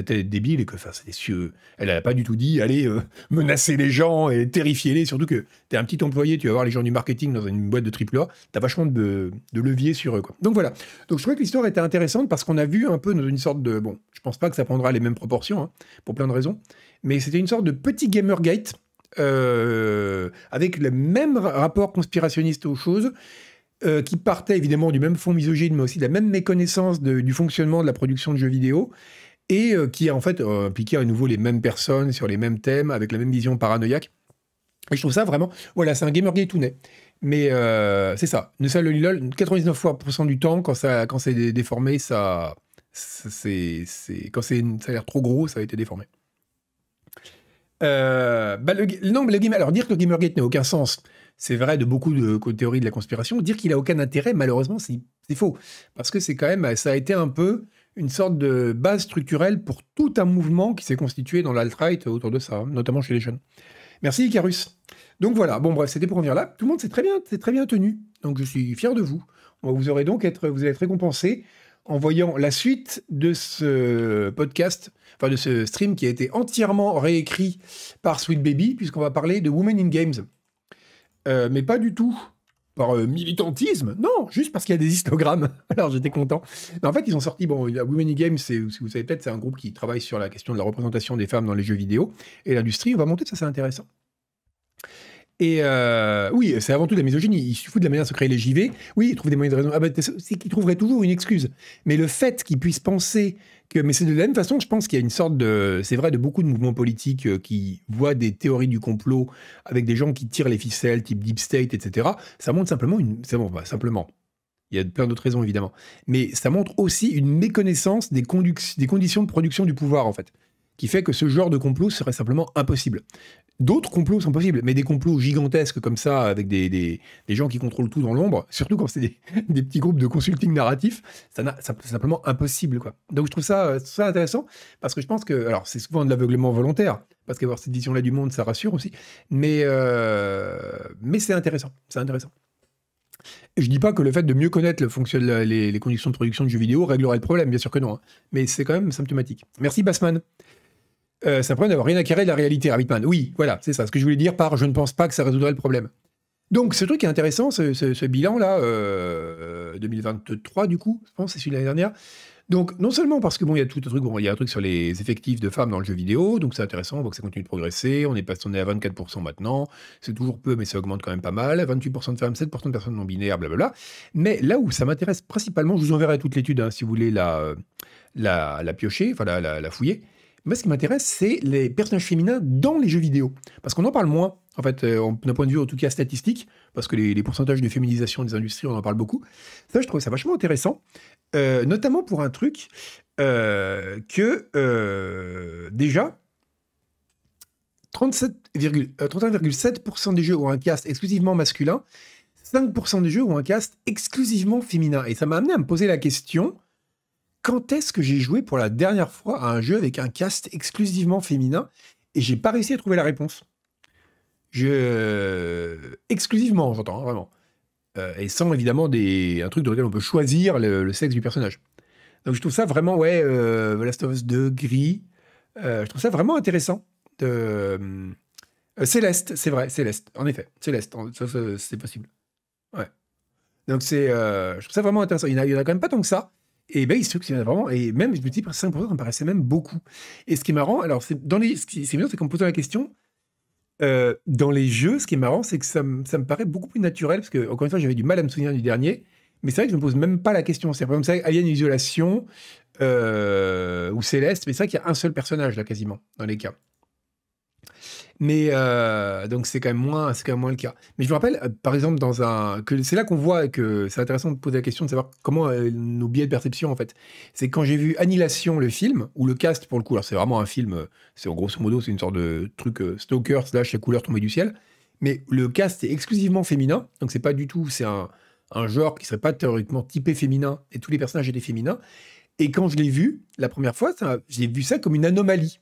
S1: débile et que enfin, c'était cieux. Elle n'a pas du tout dit, allez, euh, menacer les gens et terrifier les Surtout que tu es un petit employé, tu vas voir les gens du marketing dans une boîte de triple A, tu as vachement de, de, levier sur eux. Quoi. Donc voilà. Donc je trouvais que l'histoire était intéressante parce qu'on a vu un peu dans une sorte de. Bon, je pense pas que ça prendra les mêmes proportions, hein, pour plein de raisons, mais c'était une sorte de petit Gamergate euh, avec le même rapport conspirationniste aux choses, euh, qui partait évidemment du même fond misogyne, mais aussi de la même méconnaissance du fonctionnement de la production de jeux vidéo, et euh, qui a en fait impliqué à nouveau les mêmes personnes sur les mêmes thèmes, avec la même vision paranoïaque. Et je trouve ça vraiment, voilà, c'est un gamer gay tout net. Mais c'est ça, 99% du temps, quand, ça, quand c'est déformé, ça, c'est, quand c'est, ça a l'air trop gros, ça a été déformé. Euh, bah, le, le game, alors dire que le Gamergate n'a aucun sens, c'est vrai de beaucoup de, théories de la conspiration. Dire qu'il a aucun intérêt, malheureusement, c'est faux. Parce que c'est quand même, ça a été un peu une sorte de base structurelle pour tout un mouvement qui s'est constitué dans l'alt-right autour de ça, notamment chez les jeunes. Merci Icarus. Donc voilà, bon bref, c'était pour en venir là. Tout le monde s'est très bien, c'est très bien tenu. Donc je suis fier de vous. Vous aurez donc être, vous allez être récompensé en voyant la suite de ce podcast de ce stream qui a été entièrement réécrit par Sweet Baby, puisqu'on va parler de Women in Games. Euh, mais pas du tout par euh, militantisme, non, juste parce qu'il y a des histogrammes. Alors j'étais content. en fait, ils ont sorti, bon, Women in Games, si vous savez peut-être, c'est un groupe qui travaille sur la question de la représentation des femmes dans les jeux vidéo et l'industrie. On va monter, ça c'est intéressant. Et euh, oui, c'est avant tout de la misogynie. Il suffit de la manière de se créer les JV. Oui, ils trouvent des moyens de raison. Ah ben, c'est trouveraient toujours une excuse. Mais le fait qu'ils puissent penser mais c'est de la même façon que je pense qu'il y a une sorte de, c'est vrai, de beaucoup de mouvements politiques euh, qui voient des théories du complot avec des gens qui tirent les ficelles, type deep state, etc. Ça montre simplement une, bah, simplement. Il y a plein d'autres raisons évidemment, mais ça montre aussi une méconnaissance des conditions de production du pouvoir en fait qui fait que ce genre de complot serait simplement impossible. D'autres complots sont possibles, mais des complots gigantesques comme ça, avec des, des, des gens qui contrôlent tout dans l'ombre, surtout quand c'est des, petits groupes de consulting narratif, ça n'a simplement impossible. Quoi. Donc je trouve ça, euh, ça intéressant, parce que je pense que, alors c'est souvent de l'aveuglement volontaire, parce qu'avoir cette vision là du monde, ça rassure aussi, mais, euh, mais c'est intéressant, c'est intéressant. Je dis pas que le fait de mieux connaître les, conditions de production de jeux vidéo réglerait le problème, bien sûr que non. Hein, mais c'est quand même symptomatique. Merci Bassman euh, c'est un problème d'avoir rien à de la réalité, Rabbitman. Oui, voilà, c'est ça ce que je voulais dire par je ne pense pas que ça résoudrait le problème. Donc, ce truc est intéressant, ce, bilan-là, 2023, euh, du coup, je pense, c'est celui de l'année dernière. Donc, non seulement parce que, bon, il y a tout un truc, bon, il y a un truc sur les effectifs de femmes dans le jeu vidéo, donc c'est intéressant, on voit que ça continue de progresser, on est passé, on à 24% maintenant, c'est toujours peu, mais ça augmente quand même pas mal, 28% de femmes, 7% de personnes non binaires, blablabla. Mais là où ça m'intéresse principalement, je vous enverrai toute l'étude, hein, si vous voulez euh, la, la, piocher, enfin la fouiller, moi, ce qui m'intéresse, c'est les personnages féminins dans les jeux vidéo. Parce qu'on en parle moins, en fait, euh, d'un point de vue en tout cas statistique, parce que les, pourcentages de féminisation des industries, on en parle beaucoup. Ça, je trouve ça vachement intéressant, euh, notamment pour un truc euh, que, déjà, 31,7% des jeux ont un cast exclusivement masculin, 5% des jeux ont un cast exclusivement féminin. Et ça m'a amené à me poser la question quand est-ce que j'ai joué pour la dernière fois à un jeu avec un cast exclusivement féminin et j'ai pas réussi à trouver la réponse. Je exclusivement, j'entends hein, vraiment, euh, et sans évidemment des un truc dans lequel on peut choisir le, sexe du personnage. Donc je trouve ça vraiment ouais, euh, Last of Us 2 gris, euh, je trouve ça vraiment intéressant. De, Céleste, c'est vrai, Céleste, en effet, Céleste, c'est possible. Ouais. Donc c'est, je trouve ça vraiment intéressant. Il n'y en, a quand même pas tant que ça. Et ben, il se trouve vraiment, et même, je me dis, 5%, ça me paraissait même beaucoup. Et ce qui est marrant, alors, c'est dans les, qui bien, c'est qu'en me posant la question, euh, dans les jeux, ce qui est marrant, c'est que ça, me paraît beaucoup plus naturel, parce que, encore une fois, j'avais du mal à me souvenir du dernier, mais c'est vrai que je me pose même pas la question. C'est par exemple, ça, Alien Isolation, euh, ou Céleste, mais c'est vrai qu'il y a un seul personnage, là, quasiment, dans les cas. Mais euh, donc c'est quand même moins, c'est quand moins le cas. Mais je me rappelle, euh, par exemple, dans un, que c'est là qu'on voit que c'est intéressant de poser la question de savoir comment euh, nos biais de perception en fait. C'est quand j'ai vu Annihilation le film ou le cast pour le coup. Alors c'est vraiment un film, c'est en grosso modo c'est une sorte de truc stalker slash la couleur tombée du ciel. Mais le cast est exclusivement féminin, donc c'est pas du tout, c'est un, un genre qui serait pas théoriquement typé féminin et tous les personnages étaient féminins. Et quand je l'ai vu la première fois, j'ai vu ça comme une anomalie.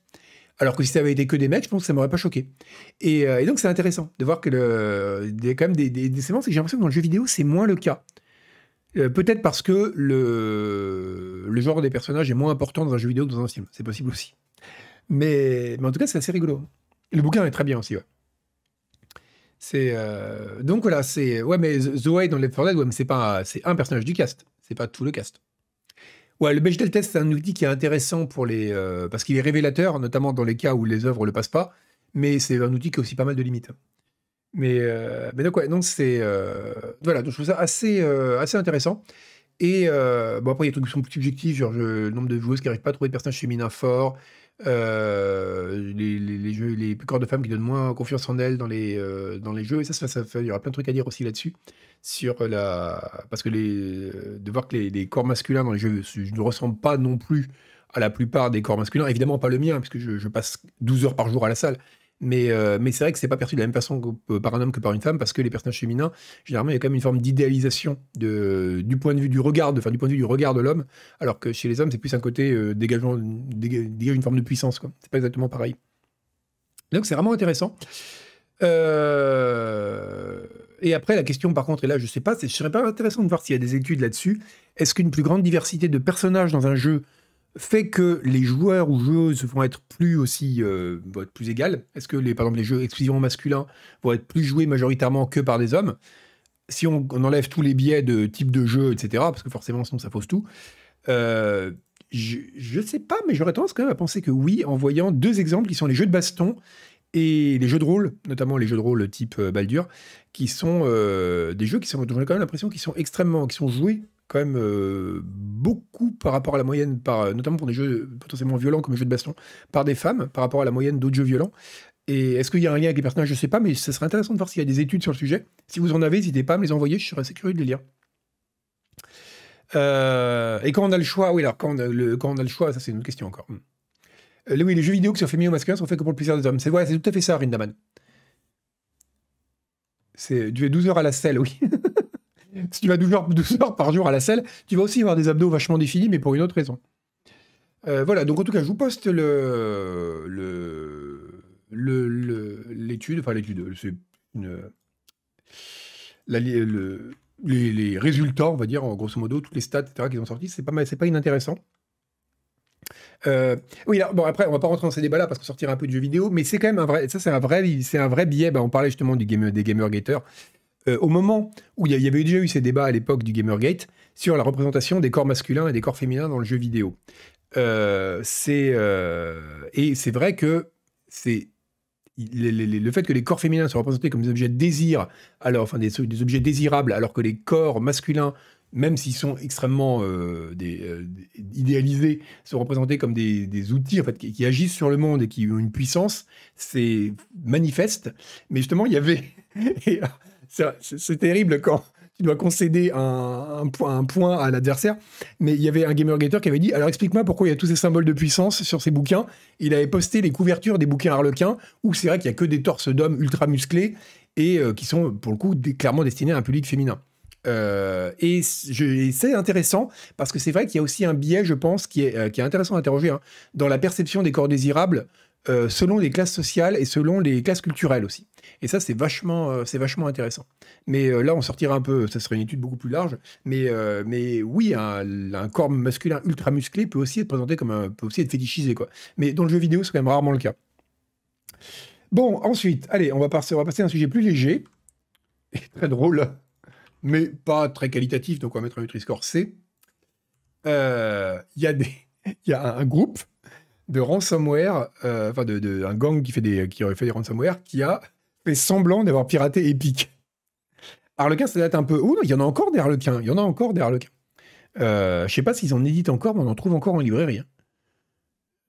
S1: Alors que si ça avait été que des mecs, je pense que ça m'aurait pas choqué. Et, euh, donc c'est intéressant de voir que le, il y a quand même des, séances des j'ai l'impression que dans le jeu vidéo, c'est moins le cas. Euh, peut-être parce que le, genre des personnages est moins important dans un jeu vidéo que dans un film. C'est possible aussi. Mais, en tout cas, c'est assez rigolo. le bouquin est très bien aussi, ouais. C'est euh, donc voilà, c'est ouais, mais way dans Left 4 Dead, ouais, c'est pas c'est un personnage du cast, c'est pas tout le cast. Ouais, le Bechdel test, c'est un outil qui est intéressant pour les, euh, parce qu'il est révélateur, notamment dans les cas où les œuvres ne le passent pas, mais c'est un outil qui a aussi pas mal de limites. Mais, euh, mais donc, ouais, non, c'est. Euh, voilà, donc je trouve ça assez, assez intéressant. Et bon, après, il y a des trucs qui sont plus subjectifs, genre le nombre de joueuses qui n'arrivent pas à trouver de personnages féminins forts, les, les, les, corps de femmes qui donnent moins confiance en elles dans les, dans les jeux, et ça, ça, ça, il y aura plein de trucs à dire aussi là-dessus sur la. Parce que les... de voir que les, corps masculins dans les jeux je ne ressemble pas non plus à la plupart des corps masculins. Évidemment, pas le mien, puisque je, je passe 12 heures par jour à la salle. Euh, mais, c'est vrai que c'est pas perçu de la même façon euh, par un homme que par une femme, parce que les personnages féminins, généralement, il y a quand même une forme d'idéalisation de, du point de vue du regard, de, enfin, du point de vue du regard de l'homme, alors que chez les hommes, c'est plus un côté euh, dégageant, une forme de puissance. C'est pas exactement pareil. Donc c'est vraiment intéressant. Euh... Et après, la question, par contre, et là, je sais pas, ce serait pas intéressant de voir s'il y a des études là-dessus. Est-ce qu'une plus grande diversité de personnages dans un jeu fait que les joueurs ou joueuses vont être plus aussi euh, plus égales Est-ce que les, par exemple les jeux exclusivement masculins vont être plus joués majoritairement que par des hommes Si on, enlève tous les biais de type de jeu, etc., parce que forcément sinon ça fausse tout. Euh, je ne sais pas, mais j'aurais tendance quand même à penser que oui, en voyant deux exemples qui sont les jeux de baston et les jeux de rôle, notamment les jeux de rôle type euh, Baldur, qui sont euh, des jeux qui sont, j'ai quand même l'impression qu'ils sont extrêmement, qui sont joués quand même euh, beaucoup par rapport à la moyenne, par, notamment pour des jeux potentiellement violents comme les jeux de baston, par des femmes, par rapport à la moyenne d'autres jeux violents. Et est-ce qu'il y a un lien avec les personnages Je ne sais pas, mais ce serait intéressant de voir s'il y a des études sur le sujet. Si vous en avez, n'hésitez pas à me les envoyer, je serais assez curieux de les lire. et quand on a le choix, oui, alors quand on a le choix, ça c'est une autre question encore. Hmm. Euh, oui, les jeux vidéo qui sont féminins ou masculins sont faits que pour le plaisir des hommes. C'est vrai c'est tout à fait ça, Rindaman. C'est, tu 12 heures à la selle, oui. si tu vas 12 heures, par jour à la selle, tu vas aussi avoir des abdos vachement définis, mais pour une autre raison. Euh, voilà, donc en tout cas, je vous poste le, l'étude, enfin l'étude, c'est une, les, résultats, on va dire, en grosso modo, toutes les stats, etc., qu'ils ont sortis, c'est pas, c'est pas inintéressant. Euh, oui, bon, après, on va pas rentrer dans ces débats-là parce qu'on sortira un peu du jeu vidéo, mais c'est quand même un vrai. Ça, c'est un vrai, c'est un vrai biais. Bah, on parlait justement du gamer, des gamer euh, au moment où il y avait déjà eu ces débats à l'époque du Gamergate sur la représentation des corps masculins et des corps féminins dans le jeu vidéo. Euh, c'est et c'est vrai que c'est le, fait que les corps féminins soient représentés comme des objets désir, alors enfin des, des, objets désirables, alors que les corps masculins même s'ils sont extrêmement euh, euh, des, idéalisés, sont représentés comme des, outils en fait, qui, agissent sur le monde et qui ont une puissance, c'est manifeste. Mais justement, il y avait... c'est terrible quand tu dois concéder un, point, à l'adversaire, mais il y avait un gamer-gator qui avait dit, alors explique-moi pourquoi il y a tous ces symboles de puissance sur ces bouquins. Il avait posté les couvertures des bouquins harlequins, où c'est vrai qu'il n'y a que des torses d'hommes ultra musclés, et euh, qui sont pour le coup clairement destinés à un public féminin. Euh, et, c'est intéressant parce que c'est vrai qu'il y a aussi un biais, je pense, qui est, euh, intéressant à interroger hein, dans la perception des corps désirables euh, selon les classes sociales et selon les classes culturelles aussi. Et ça, c'est vachement, c'est vachement intéressant. Mais là, on sortira un peu, ça serait une étude beaucoup plus large. Mais, mais oui, un, corps masculin ultra musclé peut aussi être présenté comme un, peut aussi être fétichisé, quoi. Mais dans le jeu vidéo, c'est quand même rarement le cas. Bon, ensuite, allez, on va, passer, on va passer à un sujet plus léger et très drôle mais pas très qualitatif, donc on va mettre un Nutri-Score C. Euh, il y, a un groupe de ransomware, euh, enfin de, un gang qui fait des qui aurait fait des ransomware, qui a fait semblant d'avoir piraté Epic. Harlequin, ça date un peu. Oh, il y en a encore des Harlequins. Il y en a encore des Harlequins. Je euh, je sais pas s'ils en éditent encore, mais on en trouve encore en librairie.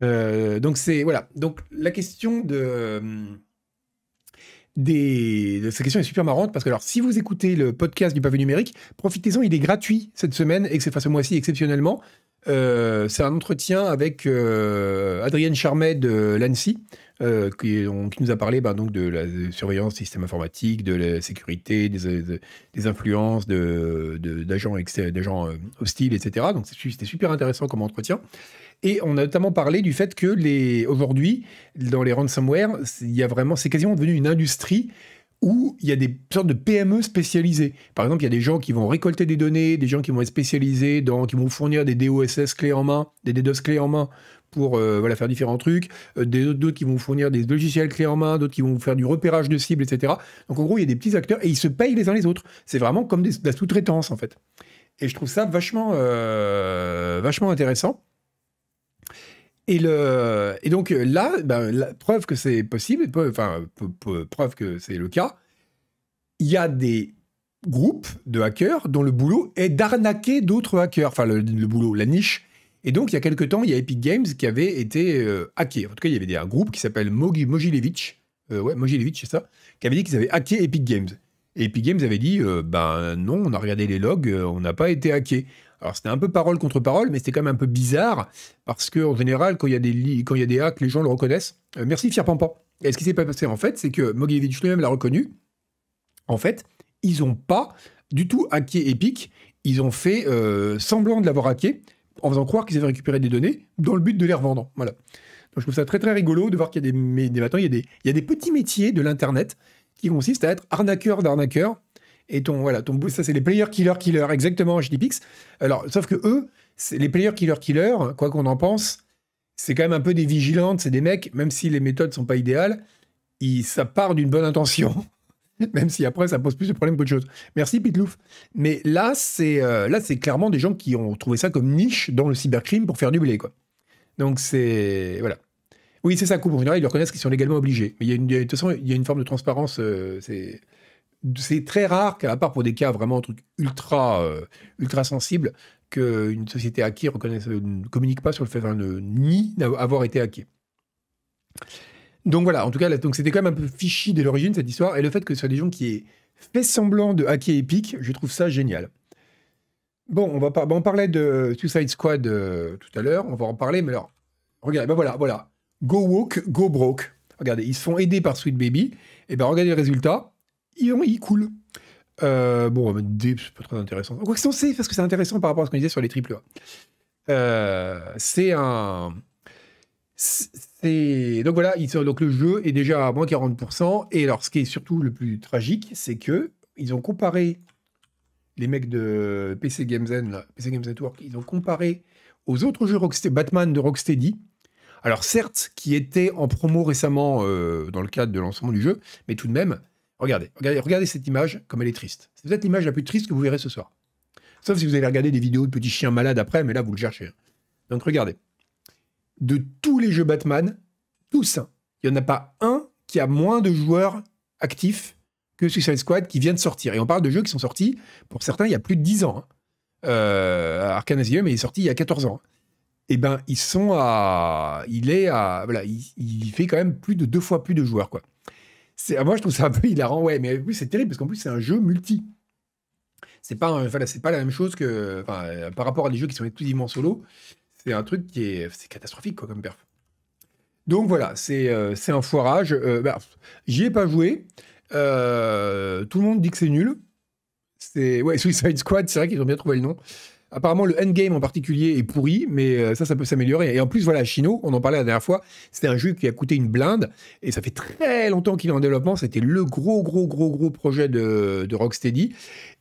S1: Hein. donc c'est voilà. Donc la question de des... Cette question est super marrante parce que, alors, si vous écoutez le podcast du pavé numérique, profitez-en, il est gratuit cette semaine, et enfin, ce mois-ci exceptionnellement. Euh, c'est un entretien avec euh, Adrienne Charmet de l'ANSI, euh, qui, nous a parlé ben, donc de la surveillance système informatique, de la sécurité, des, influences d'agents hostiles, etc. Donc c'était super intéressant comme entretien. Et on a notamment parlé du fait que les, aujourd'hui, dans les ransomware, il y a vraiment, c'est quasiment devenu une industrie où il y a des sortes de PME spécialisées. Par exemple, il y a des gens qui vont récolter des données, des gens qui vont être spécialisés dans, qui vont fournir des DOSS clés en main, des DDoS clés en main pour euh, voilà, faire différents trucs, euh, des d'autres qui vont fournir des logiciels clés en main, d'autres qui vont faire du repérage de cibles, etc. Donc en gros, il y a des petits acteurs et ils se payent les uns les autres. C'est vraiment comme des, de la sous-traitance en fait. Et je trouve ça vachement, euh, vachement intéressant. Et, le, et donc euh, là, ben, la preuve que c'est possible, enfin, preuve que c'est le cas, il y a des groupes de hackers dont le boulot est d'arnaquer d'autres hackers, enfin le, boulot, la niche. Et donc, il y a quelques temps, il y a Epic Games qui avait été euh, hacké. En tout cas, il y avait un groupe qui s'appelle Mogilevich, euh, ouais, Mogilevich, c'est ça, qui avait dit qu'ils avaient hacké Epic Games. Et Epic Games avait dit, ben non, on a regardé les logs, on n'a pas été hacké. Alors c'était un peu parole contre parole, mais c'était quand même un peu bizarre, parce qu'en général, quand il y, a des hacks, les gens le reconnaissent. Euh, merci Fierpampan. Et ce qui s'est passé en fait, c'est que Mogilevich lui-même l'a reconnu. En fait, ils n'ont pas du tout hacké Epic, ils ont fait euh, semblant de l'avoir hacké, en faisant croire qu'ils avaient récupéré des données, dans le but de les revendre. Voilà. Donc je trouve ça très très rigolo de voir qu'il y a des, il y a des, il y a des petits métiers de l'Internet qui consistent à être arnaqueur d'arnaqueur et ton voilà ton ça c'est les player killer killer exactement HDPix. Alors sauf que eux, c'est les player killer killer quoi qu'on en pense, c'est quand même un peu des vigilantes, c'est des mecs même si les méthodes sont pas idéales, ils, ça part d'une bonne intention. même si après ça pose plus de problèmes qu'autre chose. Merci Pitlouf. Mais là c'est euh, là c'est clairement des gens qui ont trouvé ça comme niche dans le cybercrime pour faire du blé quoi. Donc c'est voilà. Oui, c'est ça, coup. En général, ils le reconnaissent qu'ils sont légalement obligés. Mais il y a une, de toute façon, il y a une forme de transparence. Euh, c'est c'est très rare, à part pour des cas vraiment ultra, sensibles euh, ultra sensible, qu'une société hackée reconnaisse, euh, ne communique pas sur le fait, enfin, ne d'avoir été hackée. Donc voilà, en tout cas, donc c'était quand même un peu fichi dès l'origine cette histoire, et le fait que ce soit des gens qui aient fait semblant de hacker Epic, je trouve ça génial. Bon, on va pas, on parlait de Suicide Squad euh, tout à l'heure, on va en parler, mais alors, regardez, ben voilà, voilà, go woke, go broke. Regardez, ils se font aider par Sweet Baby, et ben regardez le résultat, ils, Bon, coulent. Euh, bon, D, c'est pas très intéressant. Quoi que c'est, on sait, parce que c'est intéressant par rapport à ce qu'on disait sur les triple A. Euh, c'est un. C'est... Donc voilà, donc le jeu est déjà à moins 40%. Et alors, ce qui est surtout le plus tragique, c'est que ils ont comparé les mecs de PC Games PC Games Network, ils ont comparé aux autres jeux Batman de Rocksteady. Alors certes, qui étaient en promo récemment euh, dans le cadre de lancement du jeu, mais tout de même, Regardez, regardez, cette image, comme elle est triste. C'est peut-être l'image la plus triste que vous verrez ce soir. Sauf si vous allez regarder des vidéos de petits chiens malades après, mais là, vous le cherchez. Donc regardez. De tous les jeux Batman, tous, il n'y en a pas un qui a moins de joueurs actifs que Suicide Squad qui vient de sortir. Et on parle de jeux qui sont sortis, pour certains, il y a plus de 10 ans. Hein. Euh, Asylum est sorti il y a 14 ans. Eh bien, ben, ils sont à... Il est à... Voilà, il fait quand même plus de deux fois plus de joueurs, quoi moi, je trouve ça un peu hilarant. Ouais, mais oui, c'est terrible parce qu'en plus, c'est un jeu multi. C'est pas, c'est pas la même chose que. Enfin, euh, par rapport à des jeux qui sont exclusivement solo, c'est un truc qui est. C'est catastrophique, quoi, comme perf. Donc voilà, c'est euh, un foirage. Euh, bah, j'y ai pas joué. tout le monde dit que c'est nul. C'est ouais, Suicide Squad, c'est vrai qu'ils ont bien trouvé le nom. Apparemment, le endgame en particulier est pourri, mais euh, ça, ça peut s'améliorer. Et en plus, voilà, Chino, on en parlait la dernière fois, c'était un jeu qui a coûté une blinde, et ça fait très longtemps qu'il est en développement. C'était le gros, gros, gros, gros projet de, Rocksteady,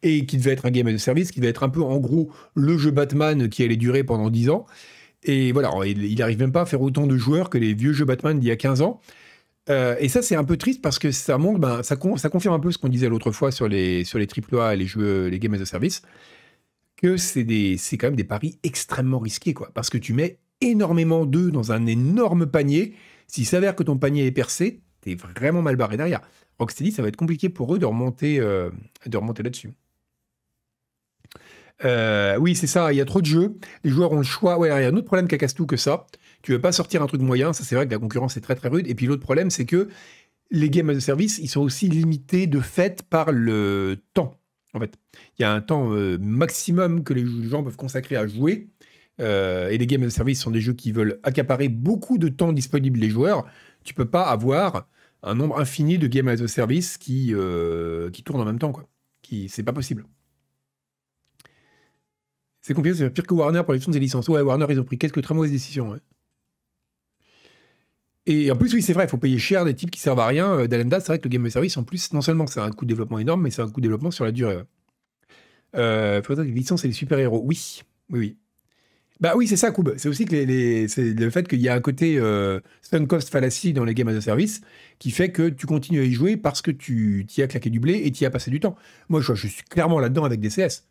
S1: et qui devait être un game as a service, qui devait être un peu, en gros, le jeu Batman qui allait durer pendant 10 ans. Et voilà, il n'arrive même pas à faire autant de joueurs que les vieux jeux Batman d'il y a 15 ans. Euh, et ça, c'est un peu triste parce que ça montre, ben, ça, confirme un peu ce qu'on disait l'autre fois sur les, sur les AAA et les jeux, les games as a service que c'est quand même des paris extrêmement risqués, quoi, parce que tu mets énormément d'œufs dans un énorme panier. S'il s'avère que ton panier est percé, t'es vraiment mal barré derrière. Rocksteady, ça va être compliqué pour eux de remonter, euh, de remonter là-dessus. Euh, oui, c'est ça, il y a trop de jeux. Les joueurs ont le choix. Ouais, il y a un autre problème casse tout que ça. Tu veux pas sortir un truc moyen, ça c'est vrai que la concurrence est très très rude. Et puis l'autre problème, c'est que les games de service, ils sont aussi limités de fait par le temps. En fait, il y a un temps euh, maximum que les gens peuvent consacrer à jouer. Euh, et les games as a service sont des jeux qui veulent accaparer beaucoup de temps disponible des joueurs. Tu peux pas avoir un nombre infini de games as a service qui, euh, qui tournent en même temps. quoi. Qui, c'est pas possible. C'est compliqué, c'est pire que Warner pour l'élection des licences. Ouais, Warner, ils ont pris quelques très mauvaises décisions. Et en plus, oui, c'est vrai, il faut payer cher des types qui servent à rien. Euh, Dalenda, c'est vrai que le game of service, en plus, non seulement c'est un coût de développement énorme, mais c'est un coût de développement sur la durée. Euh, faut que les licences et les super-héros, oui, oui, oui. Bah oui, c'est ça, Koub. C'est aussi que le fait qu'il y a un côté euh, stone cost fallacy dans les games of service qui fait que tu continues à y jouer parce que tu y as claqué du blé et y as passé du temps. Moi, je, je suis clairement là-dedans avec DCS.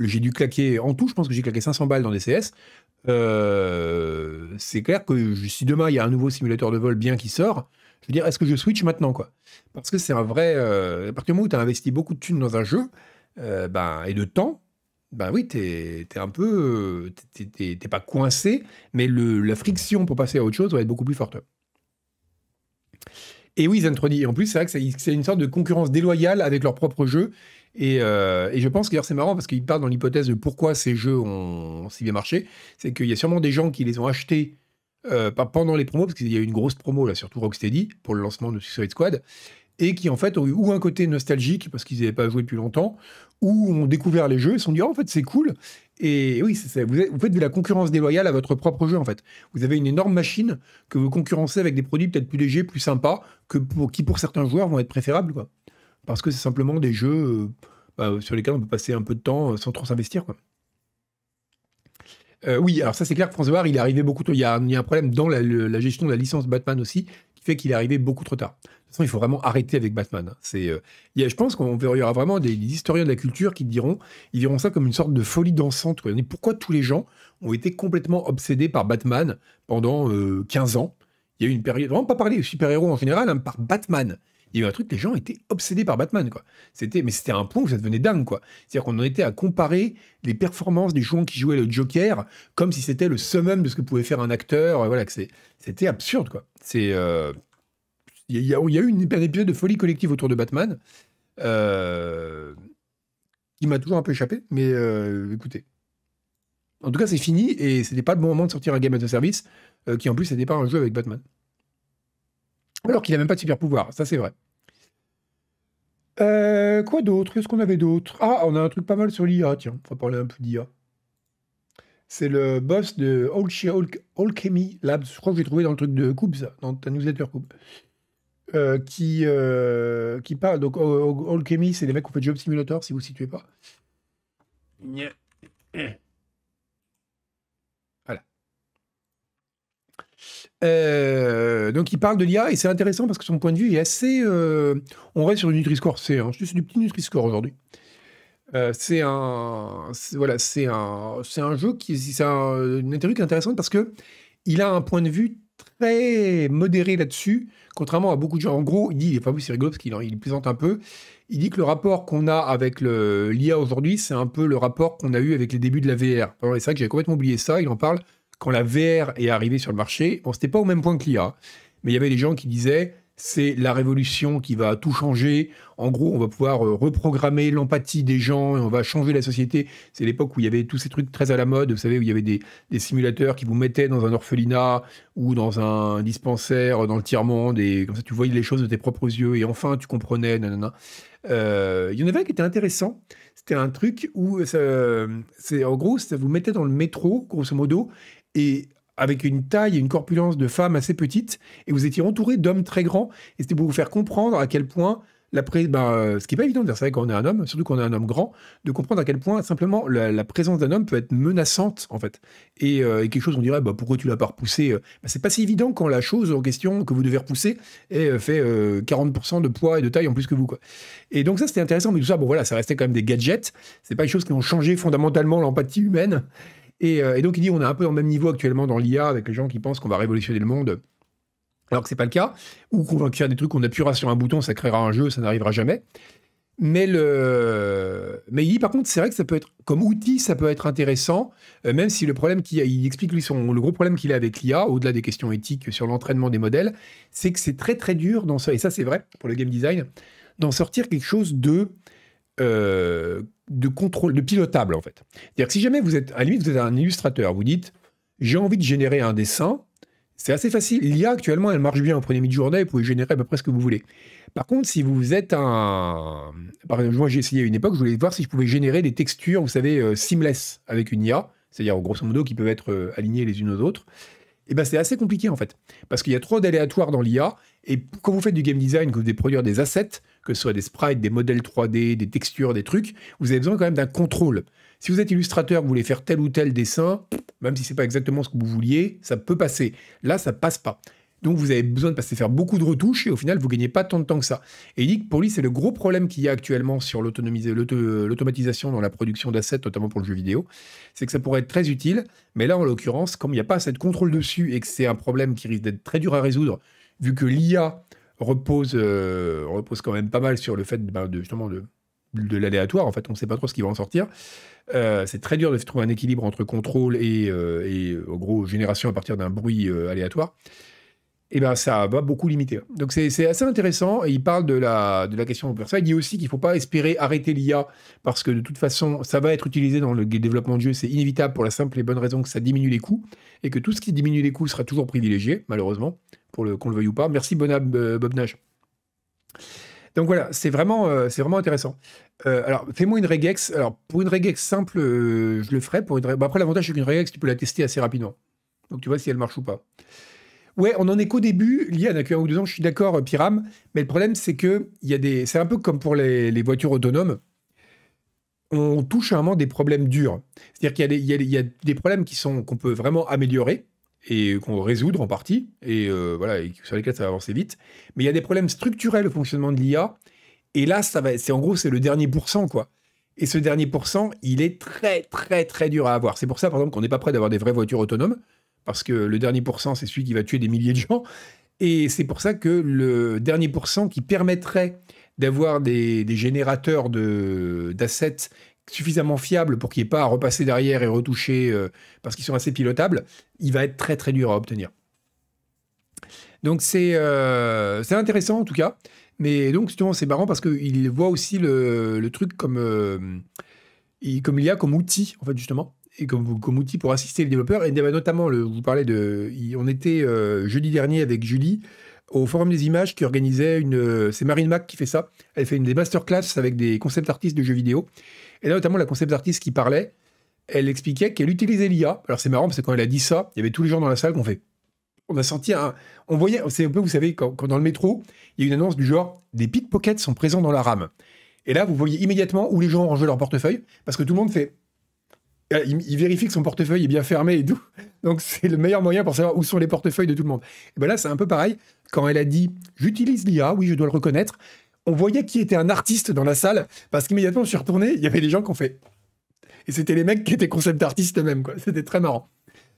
S1: J'ai dû claquer, en tout, je pense que j'ai claqué 500 balles dans des CS. Euh, c'est clair que si demain il y a un nouveau simulateur de vol bien qui sort, je veux dire, est-ce que je switch maintenant quoi Parce que c'est un vrai. Euh, à partir du moment où tu as investi beaucoup de thunes dans un jeu euh, ben, et de temps, ben oui, t'es es un peu. T'es pas coincé, mais la friction pour passer à autre chose va être beaucoup plus forte. Et oui, et en plus, c'est vrai que c'est une sorte de concurrence déloyale avec leur propre jeu. Euh, et, je pense que c'est marrant parce qu'il part dans l'hypothèse de pourquoi ces jeux ont si bien marché. C'est qu'il y a sûrement des gens qui les ont achetés euh, pendant les promos, parce qu'il y a eu une grosse promo, là, surtout Rocksteady, pour le lancement de Suicide Squad, et qui en fait ont eu ou un côté nostalgique, parce qu'ils n'avaient pas joué depuis longtemps, ou ont découvert les jeux et se sont dit, oh, en fait, c'est cool. Et oui, Vous, vous, faites de la concurrence déloyale à votre propre jeu, en fait. Vous avez une énorme machine que vous concurrencez avec des produits peut-être plus légers, plus sympas, que qui pour certains joueurs vont être préférables, quoi parce que c'est simplement des jeux euh, bah, sur lesquels on peut passer un peu de temps euh, sans trop s'investir. Quoi. Euh, oui, alors ça c'est clair que François il est arrivé beaucoup tôt. Il y a, il un problème dans la, gestion de la licence Batman aussi, qui fait qu'il est arrivé beaucoup trop tard. De toute façon, il faut vraiment arrêter avec Batman. Hein. C'est, il y a, je pense qu'on verra vraiment des, historiens de la culture qui diront, ils diront ça comme une sorte de folie dansante. Pourquoi tous les gens ont été complètement obsédés par Batman pendant 15 ans Il y a eu une période, vraiment pas parler de super-héros en général, hein, par Batman il y a un truc, les gens étaient obsédés par Batman, quoi. C'était, mais c'était un point où ça devenait dingue, quoi. C'est-à-dire qu'on en était à comparer les performances des gens qui jouaient le Joker comme si c'était le summum de ce que pouvait faire un acteur, euh, voilà, que c'était absurde, quoi. C'est, euh, il y, a eu une, un épisode de folie collective autour de Batman. Euh, qui m'a toujours un peu échappé, mais écoutez. En tout cas, c'est fini et ce c'était pas le bon moment de sortir un game of service qui en plus n'était pas un jeu avec Batman. Alors qu'il n'a même pas de super pouvoir, ça c'est vrai. Euh, quoi d'autre Qu'est-ce qu'on avait d'autre Ah, on a un truc pas mal sur l'IA, tiens, on va parler un peu d'IA. C'est le boss de Alchemy Labs, je crois que j'ai trouvé dans le truc de Coop, dans ta newsletter Coop, euh, qui, euh, qui parle. Donc c'est les mecs qui ont fait Job Simulator, si vous ne situez pas. Euh, donc il parle de l'IA et c'est intéressant parce que son point de vue est assez. Euh, on reste sur le Nutri-Score Hein. du petit Nutri-Score aujourd'hui. Euh, c'est un, voilà, c'est un, c'est un jeu qui, c'est une interview est intéressante parce que il a un point de vue très modéré là-dessus, contrairement à beaucoup de gens. En gros, il dit, enfin oui, c'est rigolo parce qu'il plaisante un peu. Il dit que le rapport qu'on a avec l'IA aujourd'hui, c'est un peu le rapport qu'on a eu avec les débuts de la VR. C'est vrai que j'ai complètement oublié ça. Il en parle quand la VR est arrivée sur le marché, on c'était pas au même point que l'IA, mais il y avait des gens qui disaient c'est la révolution qui va tout changer. En gros, on va pouvoir euh, reprogrammer l'empathie des gens et on va changer la société. C'est l'époque où il y avait tous ces trucs très à la mode, vous savez, où il y avait des, simulateurs qui vous mettaient dans un orphelinat ou dans un dispensaire, dans le tiers-monde, et comme ça tu voyais les choses de tes propres yeux et enfin tu comprenais, euh, il y en avait un qui était intéressant. C'était un truc où, c'est, en gros, ça vous mettait dans le métro, grosso modo, et avec une taille et une corpulence de femme assez petite, et vous étiez entouré d'hommes très grands, et c'était pour vous faire comprendre à quel point la bah, ce qui n'est pas évident de dire ça quand on est un homme, surtout quand on est un homme grand, de comprendre à quel point simplement la, présence d'un homme peut être menaçante en fait. Et, euh, quelque chose, on dirait, bah, pourquoi tu l'as pas repoussé euh, bah, C'est pas si évident quand la chose en question que vous devez repousser est, euh, fait 40% de poids et de taille en plus que vous. Et donc ça c'était intéressant, mais tout ça, bon voilà, ça restait quand même des gadgets. C'est pas des choses qui ont changé fondamentalement l'empathie humaine, euh, et, donc il dit on est un peu au même niveau actuellement dans l'IA avec les gens qui pensent qu'on va révolutionner le monde alors que ce n'est pas le cas, ou qu'on va créer des trucs, on appuiera sur un bouton, ça créera un jeu, ça n'arrivera jamais. Mais, le... mais il dit par contre, c'est vrai que ça peut être, comme outil, ça peut être intéressant, euh, même si le problème qu'il explique lui, son, le gros problème qu'il a avec l'IA, au-delà des questions éthiques sur l'entraînement des modèles, c'est que c'est très très dur, dans ça, et ça c'est vrai pour le game design, d'en sortir quelque chose de euh, de contrôle, de pilotable en fait. C'est-à-dire que si jamais vous êtes, à la limite, vous êtes un illustrateur, vous dites j'ai envie de générer un dessin, c'est assez facile. L'IA actuellement, elle marche bien. en Prenez mi journée vous pouvez générer à peu près ce que vous voulez. Par contre, si vous êtes un. Par exemple, moi j'ai essayé à une époque, je voulais voir si je pouvais générer des textures, vous savez, euh, seamless avec une IA, c'est-à-dire grosso modo qui peuvent être euh, alignées les unes aux autres. Et eh ben c'est assez compliqué en fait. Parce qu'il y a trop d'aléatoires dans l'IA. Et quand vous faites du game design, que vous devez produire des assets, que ce soit des sprites, des modèles 3D, des textures, des trucs, vous avez besoin quand même d'un contrôle. Si vous êtes illustrateur, vous voulez faire tel ou tel dessin, même si ce n'est pas exactement ce que vous vouliez, ça peut passer. Là, ça passe pas. Donc vous avez besoin de passer faire beaucoup de retouches et au final vous gagnez pas tant de temps que ça. Et il dit que pour lui c'est le gros problème qu'il y a actuellement sur l'automatisation dans la production d'assets, notamment pour le jeu vidéo, c'est que ça pourrait être très utile, mais là en l'occurrence, comme il n'y a pas assez de contrôle dessus et que c'est un problème qui risque d'être très dur à résoudre, vu que l'IA repose, euh, repose quand même pas mal sur le fait de, bah, justement de, de l'aléatoire. En fait, on ne sait pas trop ce qui va en sortir. Euh, c'est très dur de trouver un équilibre entre contrôle et, euh, et, en gros, génération à partir d'un bruit aléatoire et eh ben, ça va beaucoup limiter. Donc c'est assez intéressant. Et il parle de la, de la question de ça. Il dit aussi qu'il ne faut pas espérer arrêter l'IA parce que de toute façon, ça va être utilisé dans le développement de jeux. C'est inévitable pour la simple et bonne raison que ça diminue les coûts et que tout ce qui diminue les coûts sera toujours privilégié, malheureusement, pour le qu'on le veuille ou pas. Merci Bonab, euh, Bobnage. Donc voilà, c'est vraiment, euh, c'est vraiment intéressant. Euh, alors, fais-moi une regex. Alors, pour une regex simple, je le ferai. Pour après, l'avantage, c'est qu'une regex, tu peux la tester assez rapidement. Donc, tu vois si elle marche ou pas. Ouais, on en est qu'au début. L'IA n'a qu'un ou deux ans, je suis d'accord, euh, Pyram. Mais le problème, c'est que il y a des. C'est un peu comme pour les, voitures autonomes. On touche à un moment des problèmes durs. C'est-à-dire qu'il y, a des problèmes qui sont qu'on peut vraiment améliorer et qu'on résoudre en partie. Et euh, voilà, sur lesquels ça va avancer vite. Mais il y a des problèmes structurels au fonctionnement de l'IA. Et là, ça va. C'est en gros, c'est le dernier pourcent, quoi. Et ce dernier pourcent, il est très, très, très dur à avoir. C'est pour ça, par exemple, qu'on n'est pas prêt d'avoir des vraies voitures autonomes parce que le dernier pourcent, c'est celui qui va tuer des milliers de gens. Et c'est pour ça que le dernier pourcent qui permettrait d'avoir des, générateurs d'assets suffisamment fiables pour qu'il n'y ait pas à repasser derrière et retoucher euh, parce qu'ils sont assez pilotables, il va être très très dur à obtenir. Donc c'est euh, intéressant en tout cas. Mais donc justement c'est marrant parce qu'il voit aussi le, truc comme, euh, il, y a comme outil en fait justement et comme, comme, outil pour assister les développeurs. Et notamment, vous parlez de. On était euh, jeudi dernier avec Julie au Forum des images qui organisait une. Euh, c'est Marine Mac qui fait ça. Elle fait une des masterclass avec des concept artistes de jeux vidéo. Et là, notamment, la concept artiste qui parlait, elle expliquait qu'elle utilisait l'IA. Alors, c'est marrant, parce que quand elle a dit ça, il y avait tous les gens dans la salle qu'on fait. On a senti un. On voyait. C'est un peu, vous savez, quand, dans le métro, il y a une annonce du genre des pickpockets sont présents dans la rame. Et là, vous voyez immédiatement où les gens ont rangé leur portefeuille, parce que tout le monde fait euh, il, vérifie que son portefeuille est bien fermé et tout. Donc c'est le meilleur moyen pour savoir où sont les portefeuilles de tout le monde. Et ben là, c'est un peu pareil. Quand elle a dit j'utilise l'IA, oui, je dois le reconnaître, on voyait qui était un artiste dans la salle parce qu'immédiatement, je suis retourné, il y avait des gens qui ont fait. Et c'était les mecs qui étaient concept artistes eux-mêmes, C'était très marrant.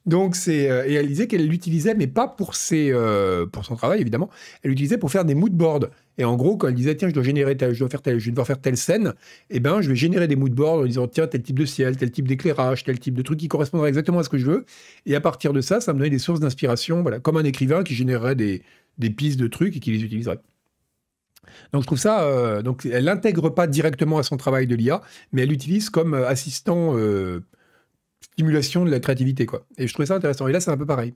S1: Donc c'est euh, et elle disait qu'elle l'utilisait, mais pas pour ses euh, pour son travail évidemment. Elle l'utilisait pour faire des moodboards. Et en gros, quand elle disait tiens, je dois générer, je dois faire, je dois faire telle scène, eh ben je vais générer des moodboards en disant tiens tel type de ciel, tel type d'éclairage, tel type de truc qui correspondra exactement à ce que je veux. Et à partir de ça, ça me donnait des sources d'inspiration, voilà, comme un écrivain qui générerait des des pistes de trucs et qui les utiliserait. Donc je trouve ça, euh, donc elle n'intègre pas directement à son travail de l'IA, mais elle l'utilise comme assistant stimulation de la créativité, quoi. Et je trouvais ça intéressant. Et là, c'est un peu pareil.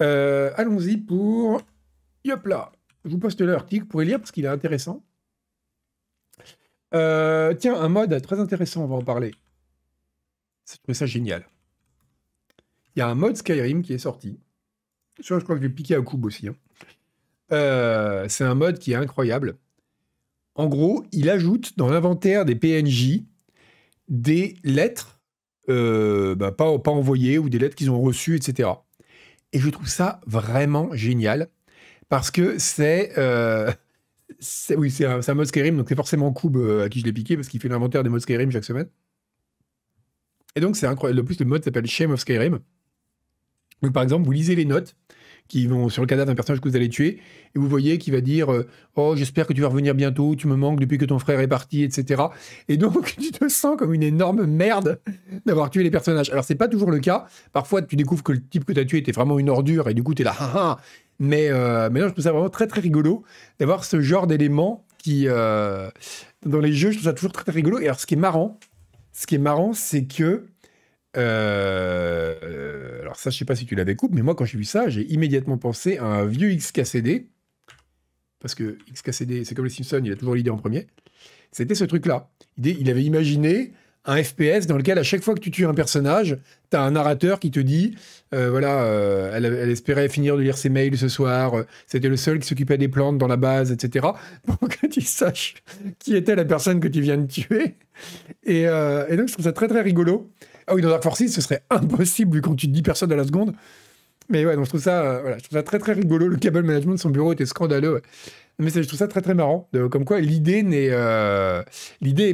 S1: Euh, allons-y pour. Yop là Je vous poste l'article pour y lire parce qu'il est intéressant. Euh, tiens, un mode très intéressant, on va en parler. Je trouvais ça génial. Il y a un mode Skyrim qui est sorti. Je crois que je vais piqué à Kube aussi. Hein. Euh, c'est un mode qui est incroyable. En gros, il ajoute dans l'inventaire des PNJ des lettres euh, bah, pas, pas ou des lettres qu'ils ont reçues, etc. Et je trouve ça vraiment génial parce que c'est. Euh, oui, c'est un, mode Skyrim, donc c'est forcément Kube euh, à qui je l'ai piqué parce qu'il fait l'inventaire des modes Skyrim chaque semaine. Et donc c'est incroyable. Le plus, le mode s'appelle Shame of Skyrim. Donc par exemple, vous lisez les notes qui vont sur le cadavre d'un personnage que vous allez tuer, et vous voyez qui va dire euh, Oh, j'espère que tu vas revenir bientôt, tu me manques depuis que ton frère est parti, etc. Et donc, tu te sens comme une énorme merde d'avoir tué les personnages. Alors, c'est pas toujours le cas. Parfois, tu découvres que le type que tu as tué était vraiment une ordure, et du coup, tu es là, Mais, euh, mais non, je trouve ça vraiment très, très rigolo d'avoir ce genre d'éléments qui, euh, dans les jeux, je trouve ça toujours très, très rigolo. Et alors, ce qui est marrant, ce qui est marrant, c'est que euh, alors ça, je sais pas si tu l'avais coupé, mais moi quand j'ai vu ça, j'ai immédiatement pensé à un vieux XKCD, parce que XKCD, c'est comme les Simpsons, il a toujours l'idée en premier. C'était ce truc-là. Il avait imaginé un FPS dans lequel à chaque fois que tu tues un personnage, tu as un narrateur qui te dit, euh, voilà, euh, elle, espérait finir de lire ses mails ce soir, c'était le seul qui s'occupait des plantes dans la base, etc. Pour que tu saches qui était la personne que tu viens de tuer. et donc je trouve ça très très rigolo. Ah oui, dans Dark Forces, ce serait impossible vu qu'on tu te dis personne à la seconde. Mais ouais, donc je trouve ça, euh, ça très très rigolo. Le cable management de son bureau était scandaleux. Mais je trouve ça très très marrant. comme quoi, l'idée n'est, euh,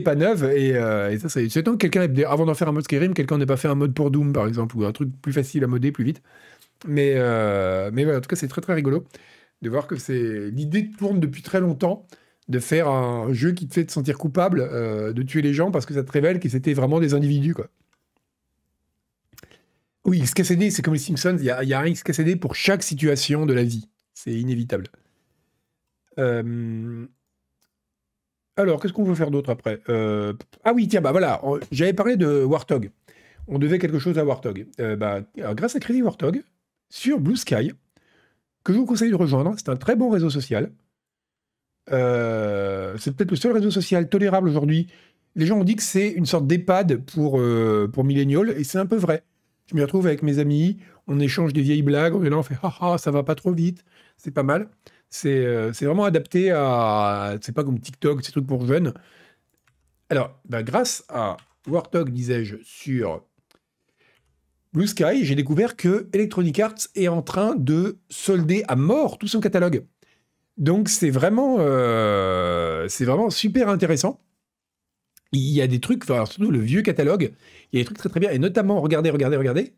S1: pas neuve. Et, euh, ça, c'est étonnant. que quelqu'un, avant d'en faire un mode Skyrim, quelqu'un n'ait pas fait un mode pour Doom par exemple, ou un truc plus facile à modder plus vite. Mais, mais en tout cas, c'est très très rigolo de voir que c'est l'idée tourne depuis très longtemps de faire un jeu qui te fait te sentir coupable de tuer les gens parce que ça te révèle que c'était vraiment des individus quoi. Oui, XKCD, c'est comme les Simpsons, il y, a un XKCD pour chaque situation de la vie. C'est inévitable. Euh, alors, qu'est-ce qu'on veut faire d'autre après euh, Ah oui, tiens, bah voilà, j'avais parlé de Warthog. On devait quelque chose à Warthog. Euh, bah, grâce à Crédit Warthog, sur Blue Sky, que je vous conseille de rejoindre, c'est un très bon réseau social. c'est peut-être le seul réseau social tolérable aujourd'hui. Les gens ont dit que c'est une sorte d'EHPAD pour, pour et c'est un peu vrai. Je me retrouve avec mes amis, on échange des vieilles blagues, on est là, on fait haha, ça va pas trop vite, c'est pas mal. C'est euh, vraiment adapté à. C'est pas comme TikTok, ces trucs pour jeunes. Alors, bah, grâce à Warthog, disais-je, sur Blue Sky, j'ai découvert que Electronic Arts est en train de solder à mort tout son catalogue. Donc c'est vraiment, euh, c'est vraiment super intéressant il y a des trucs, enfin, surtout le vieux catalogue, il y a des trucs très très bien, et notamment, regardez, regardez, regardez,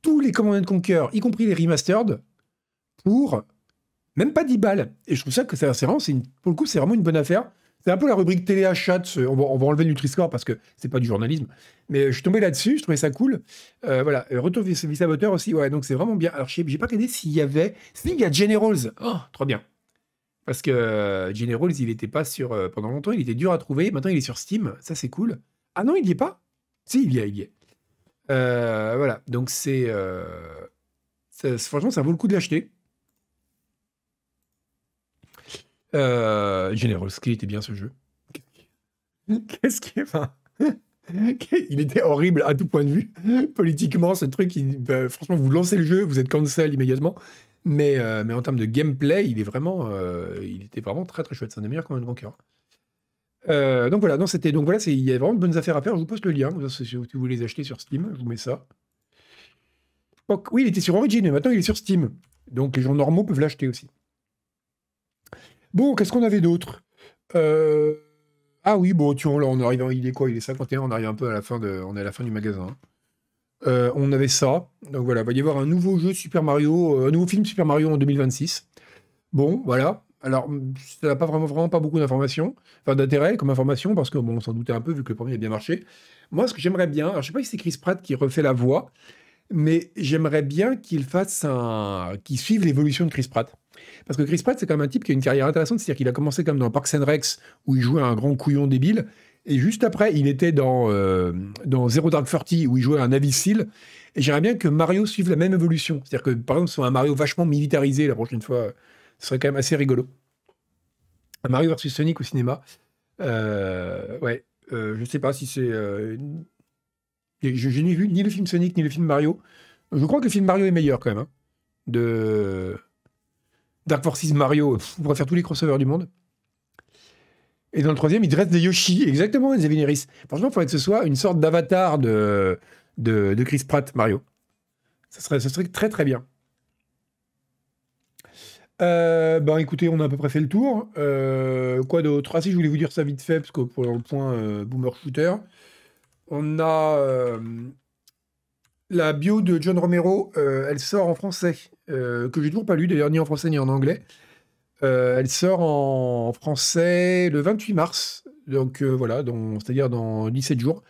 S1: tous les de Conquer, y compris les remastered, pour même pas 10 balles. Et je trouve ça que c'est vraiment, une, pour le coup, c'est vraiment une bonne affaire. C'est un peu la rubrique téléachat, on on va enlever le nutri parce que c'est pas du journalisme. Mais je suis tombé là-dessus, je trouvais ça cool. Euh, voilà, euh, Retour Vice Saboteur aussi, ouais, donc c'est vraiment bien. Alors, j'ai pas regardé s'il y avait. qu'il y a Generals, oh, trop bien. Parce que euh, Generals, il n'était pas sur. Euh, pendant longtemps, il était dur à trouver. Maintenant, il est sur Steam. Ça, c'est cool. Ah non, il n'y est pas Si, il y est, euh, voilà. Donc, c'est. franchement, ça vaut le coup de l'acheter. Euh, Generals, qu'il était bien ce jeu. Qu'est-ce qui est. il était horrible à tout point de vue. Politiquement, ce truc, ben, franchement, vous lancez le jeu, vous êtes cancel immédiatement. Euh, mais, en termes de gameplay, il, est vraiment, euh, il était vraiment très très chouette. C'est un des meilleurs un hein. Conquer. Euh, donc voilà, c'était donc voilà, il y a vraiment de bonnes affaires à faire. Je vous poste le lien si vous voulez les acheter sur Steam. Je vous mets ça. oui, il était sur Origin, mais maintenant il est sur Steam. Donc les gens normaux peuvent l'acheter aussi. Bon, qu'est-ce qu'on avait d'autre Ah oui, bon, tu vois, là, on arrive, il est quoi Il est 51, on arrive un peu à la fin de, on est à la fin du magasin. Hein. Euh, on avait ça. Donc voilà, il va y avoir un nouveau jeu Super Mario, euh, un nouveau film Super Mario en 2026. Bon, voilà. Alors, ça n'a pas vraiment, vraiment pas beaucoup d'informations, enfin d'intérêt comme information, parce que on s'en doutait un peu vu que le premier a bien marché. Moi, ce que j'aimerais bien, alors je sais pas si c'est Chris Pratt qui refait la voix, mais j'aimerais bien qu'il fasse un, qu'il suive l'évolution de Chris Pratt. Parce que Chris Pratt, c'est quand même un type qui a une carrière intéressante. C'est-à-dire qu'il a commencé comme dans Parks and Rex, où il jouait un grand couillon débile. Et juste après, il était dans, euh, dans Zero Dark Thirty où il jouait un Navy Et j'aimerais bien que Mario suive la même évolution. C'est-à-dire que, par exemple, soit un Mario vachement militarisé la prochaine fois, ce serait quand même assez rigolo. Un Mario versus Sonic au cinéma. Euh, ouais, je euh, je sais pas si c'est. je, n'ai vu ni le film Sonic ni le film Mario. Je crois que le film Mario est meilleur quand même. Hein, de Dark Forces Mario, on pourrait faire tous les crossovers du monde. Et dans le troisième, il dresse des Yoshi, exactement, des Aveniris. Franchement, il faudrait que ce soit une sorte d'avatar de, de, Chris Pratt, Mario. Ça serait, serait très très bien. Euh, ben écoutez, on a à peu près fait le tour. Euh, quoi d'autre Ah si, je voulais vous dire ça vite fait, parce que pour le point euh, Boomer Shooter, on a la bio de John Romero, elle sort en français, que j'ai toujours pas lu d'ailleurs, ni en français ni en anglais. Euh, elle sort en, français le 28 mars, donc euh, voilà, c'est-à-dire dans 17 jours.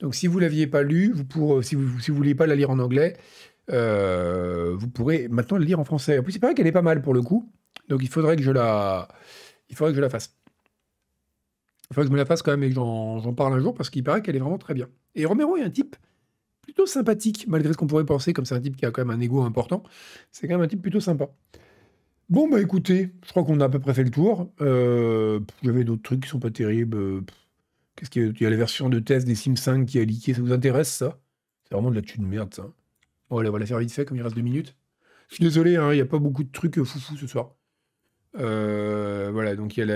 S1: Donc si vous l'aviez pas lu, euh, si vous si voulez pas la lire en anglais, vous pourrez maintenant la lire en français. En plus, c'est paraît qu'elle est pas mal pour le coup, donc il faudrait que je la, il faudrait que je la fasse. Il faudrait que je me la fasse quand même et que j'en parle un jour parce qu'il paraît qu'elle est vraiment très bien. Et Romero est un type plutôt sympathique, malgré ce qu'on pourrait penser, comme c'est un type qui a quand même un ego important, c'est quand même un type plutôt sympa. Bon, bah écoutez, je crois qu'on a à peu près fait le tour. J'avais euh, d'autres trucs qui sont pas terribles. Euh, Qu'est-ce qu'il y a Il y a la version de test des Sims 5 qui a leaké. Ça vous intéresse, ça C'est vraiment de la de merde, ça. Bon, voilà, on va la faire vite fait, comme il reste deux minutes. Je suis désolé, hein, il y n'y a pas beaucoup de trucs euh, foufou ce soir. voilà, donc il y,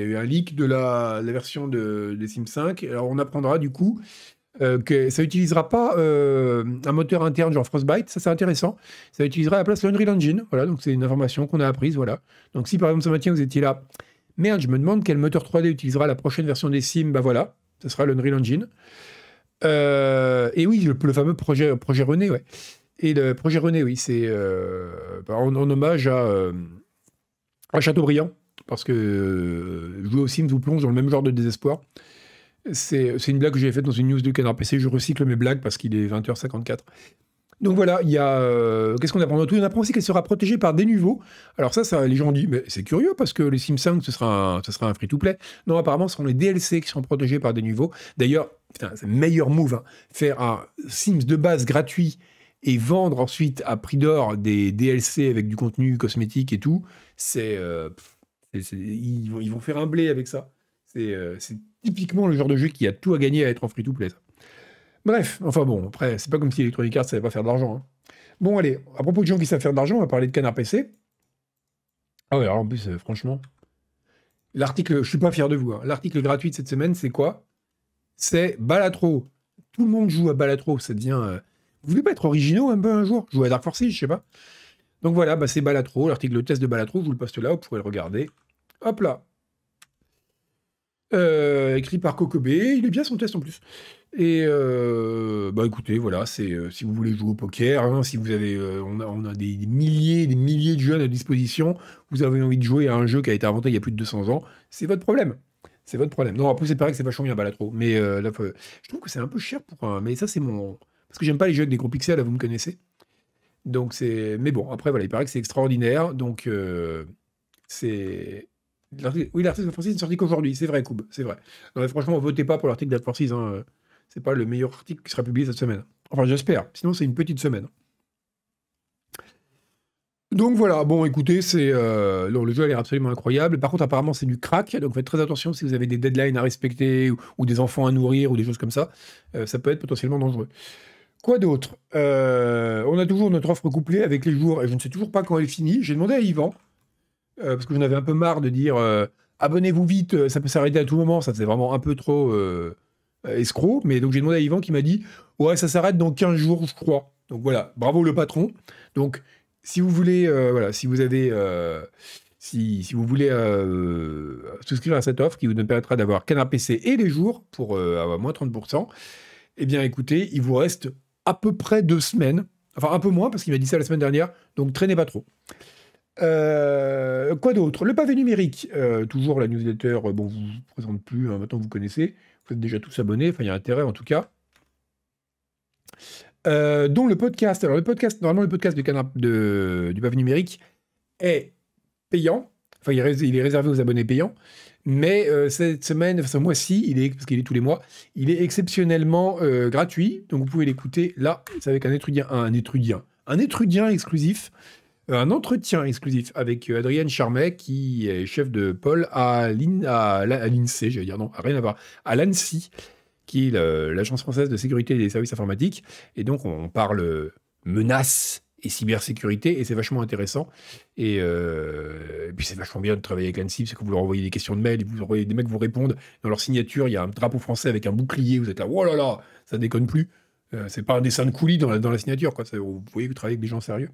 S1: a eu un leak de la, version de, des Sims 5. Alors on apprendra du coup euh, que ça n'utilisera pas euh, un moteur interne genre Frostbite, ça c'est intéressant. Ça utilisera à la place l'Unreal Engine, voilà, donc c'est une information qu'on a apprise, voilà. Donc si par exemple ce matin vous étiez là, merde, je me demande quel moteur 3D utilisera la prochaine version des Sims, bah voilà, ce sera l'Unreal Engine. Euh, et oui, le, fameux projet, projet René, ouais. Et le projet René, oui, c'est bah, en, hommage à, à Chateaubriand, parce que jouer aux Sims vous plonge dans le même genre de désespoir. C'est une blague que j'ai faite dans une news de Canard PC. Je recycle mes blagues parce qu'il est 20h54. Donc voilà, il y a. Euh, qu'est-ce qu'on apprend dans tout On apprend aussi qu'elle sera protégée par des nouveaux. Alors ça, ça les gens disent, mais c'est curieux parce que les Sims 5, ce sera un, ce sera un free-to-play. Non, apparemment, ce seront les DLC qui seront protégés par des nouveaux. D'ailleurs, c'est le meilleur move. Hein. Faire un Sims de base gratuit et vendre ensuite à prix d'or des DLC avec du contenu cosmétique et tout, c'est. Euh, ils, vont faire un blé avec ça. C'est. Euh, typiquement le genre de jeu qui a tout à gagner à être en free-to-play. Bref, enfin bon, après, c'est pas comme si Electronic Arts savait pas faire d'argent. Hein. Bon, allez, à propos de gens qui savent faire de l'argent, on va parler de Canard PC. Ah ouais, alors en plus, euh, franchement, l'article, je suis pas fier de vous, hein. l'article gratuit de cette semaine, c'est quoi C'est Balatro. Tout le monde joue à Balatro, ça devient... Euh, vous voulez pas être originaux un peu un jour Jouer à Dark Forces, je sais pas. Donc voilà, bah c'est Balatro, l'article de test de Balatro, je vous le poste là, vous pourrez le regarder. Hop là, euh, écrit par Kokobé. Il est bien son test en plus. Et euh, bah écoutez, voilà, c'est euh, si vous voulez jouer au poker, hein, si vous avez, on a, des, milliers, des milliers de jeunes à disposition, vous avez envie de jouer à un jeu qui a été inventé il y a plus de 200 ans, c'est votre problème. C'est votre problème. Non, après c'est pareil que c'est vachement bien Balatro, mais je trouve que c'est un peu cher pour un. Mais ça c'est mon, parce que j'aime pas les jeux avec des gros pixels, vous me connaissez. Donc c'est, mais bon, après voilà, il paraît que c'est extraordinaire, donc c'est oui, l'article de n'est sorti qu'aujourd'hui, c'est vrai, Koub, c'est vrai. Non, mais franchement, votez pas pour l'article de Francis. hein. c'est pas le meilleur article qui sera publié cette semaine. Enfin, j'espère, sinon c'est une petite semaine. Donc voilà, bon écoutez, c'est euh, le jeu a l'air absolument incroyable. Par contre, apparemment, c'est du crack, donc faites très attention si vous avez des deadlines à respecter ou, des enfants à nourrir ou des choses comme ça. Euh, ça peut être potentiellement dangereux. Quoi d'autre euh, On a toujours notre offre couplée avec les jours et je ne sais toujours pas quand elle finit. J'ai demandé à Yvan euh, parce que j'en avais un peu marre de dire euh, abonnez-vous vite, euh, ça peut s'arrêter à tout moment, ça faisait vraiment un peu trop escroc. Mais donc j'ai demandé à Yvan qui m'a dit ouais, ça s'arrête dans 15 jours, je crois. Donc voilà, bravo le patron. Donc si vous voulez, voilà, si vous avez. Si, si, vous voulez souscrire à cette offre qui vous permettra d'avoir Canard PC et les jours pour avoir moins 30%, eh bien écoutez, il vous reste à peu près deux semaines, enfin un peu moins parce qu'il m'a dit ça la semaine dernière, donc traînez pas trop. Euh, quoi d'autre Le pavé numérique, euh, toujours la newsletter, euh, bon, vous ne vous présente plus, hein, maintenant vous connaissez, vous êtes déjà tous abonnés, enfin il y a intérêt en tout cas. dont le podcast, alors le podcast, normalement le podcast du, de, du pavé numérique est payant, enfin il est, réservé aux abonnés payants, mais cette semaine, enfin ce mois-ci, il est, parce qu'il est tous les mois, il est exceptionnellement gratuit, donc vous pouvez l'écouter là, c'est avec un étrudien, un étrudien, un étrudien exclusif. Euh, un entretien exclusif avec euh, Adrienne Charmet, qui est chef de pôle à l'INSEE, j'allais dire non, rien à voir, à l'ANSI, qui est l'Agence française de sécurité des services informatiques. Et donc, on parle menaces et cybersécurité, et c'est vachement intéressant. Et, euh, puis, c'est vachement bien de travailler avec l'ANSI, parce que vous leur envoyez des questions de mail, vous envoyez, des mecs vous répondent. Dans leur signature, il y a un drapeau français avec un bouclier, vous êtes là, oh là là, ça déconne plus. Euh, c'est pas un dessin de coulis dans la, dans la signature, quoi. Vous voyez, vous travaillez avec des gens sérieux.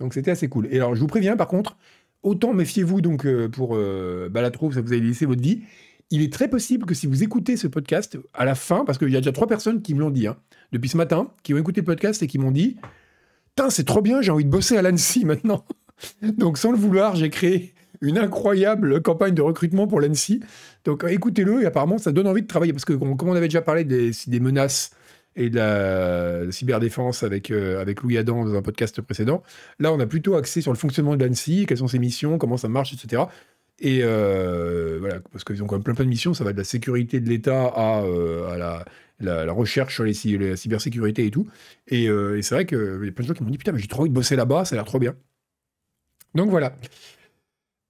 S1: Donc c'était assez cool. Et alors, je vous préviens, par contre, autant méfiez-vous donc euh, pour la euh, Balatro, ça vous avez laissé votre vie. Il est très possible que si vous écoutez ce podcast à la fin, parce qu'il y a déjà trois personnes qui me l'ont dit hein, depuis ce matin, qui ont écouté le podcast et qui m'ont dit Putain, c'est trop bien, j'ai envie de bosser à l'Annecy maintenant. donc sans le vouloir, j'ai créé une incroyable campagne de recrutement pour l'Annecy. Donc écoutez-le et apparemment ça donne envie de travailler parce que comme on avait déjà parlé des menaces et de la, cyberdéfense avec, euh, avec Louis Adam dans un podcast précédent. Là, on a plutôt axé sur le fonctionnement de l'ANSI, quelles sont ses missions, comment ça marche, etc. Et euh, voilà, parce qu'ils ont quand même plein, plein de missions, ça va de la sécurité de l'État à, euh, la, recherche sur les, la cybersécurité et tout. Et, et c'est vrai qu'il y a plein de gens qui m'ont dit Putain, mais j'ai trop envie de bosser là-bas, ça a l'air trop bien. Donc voilà.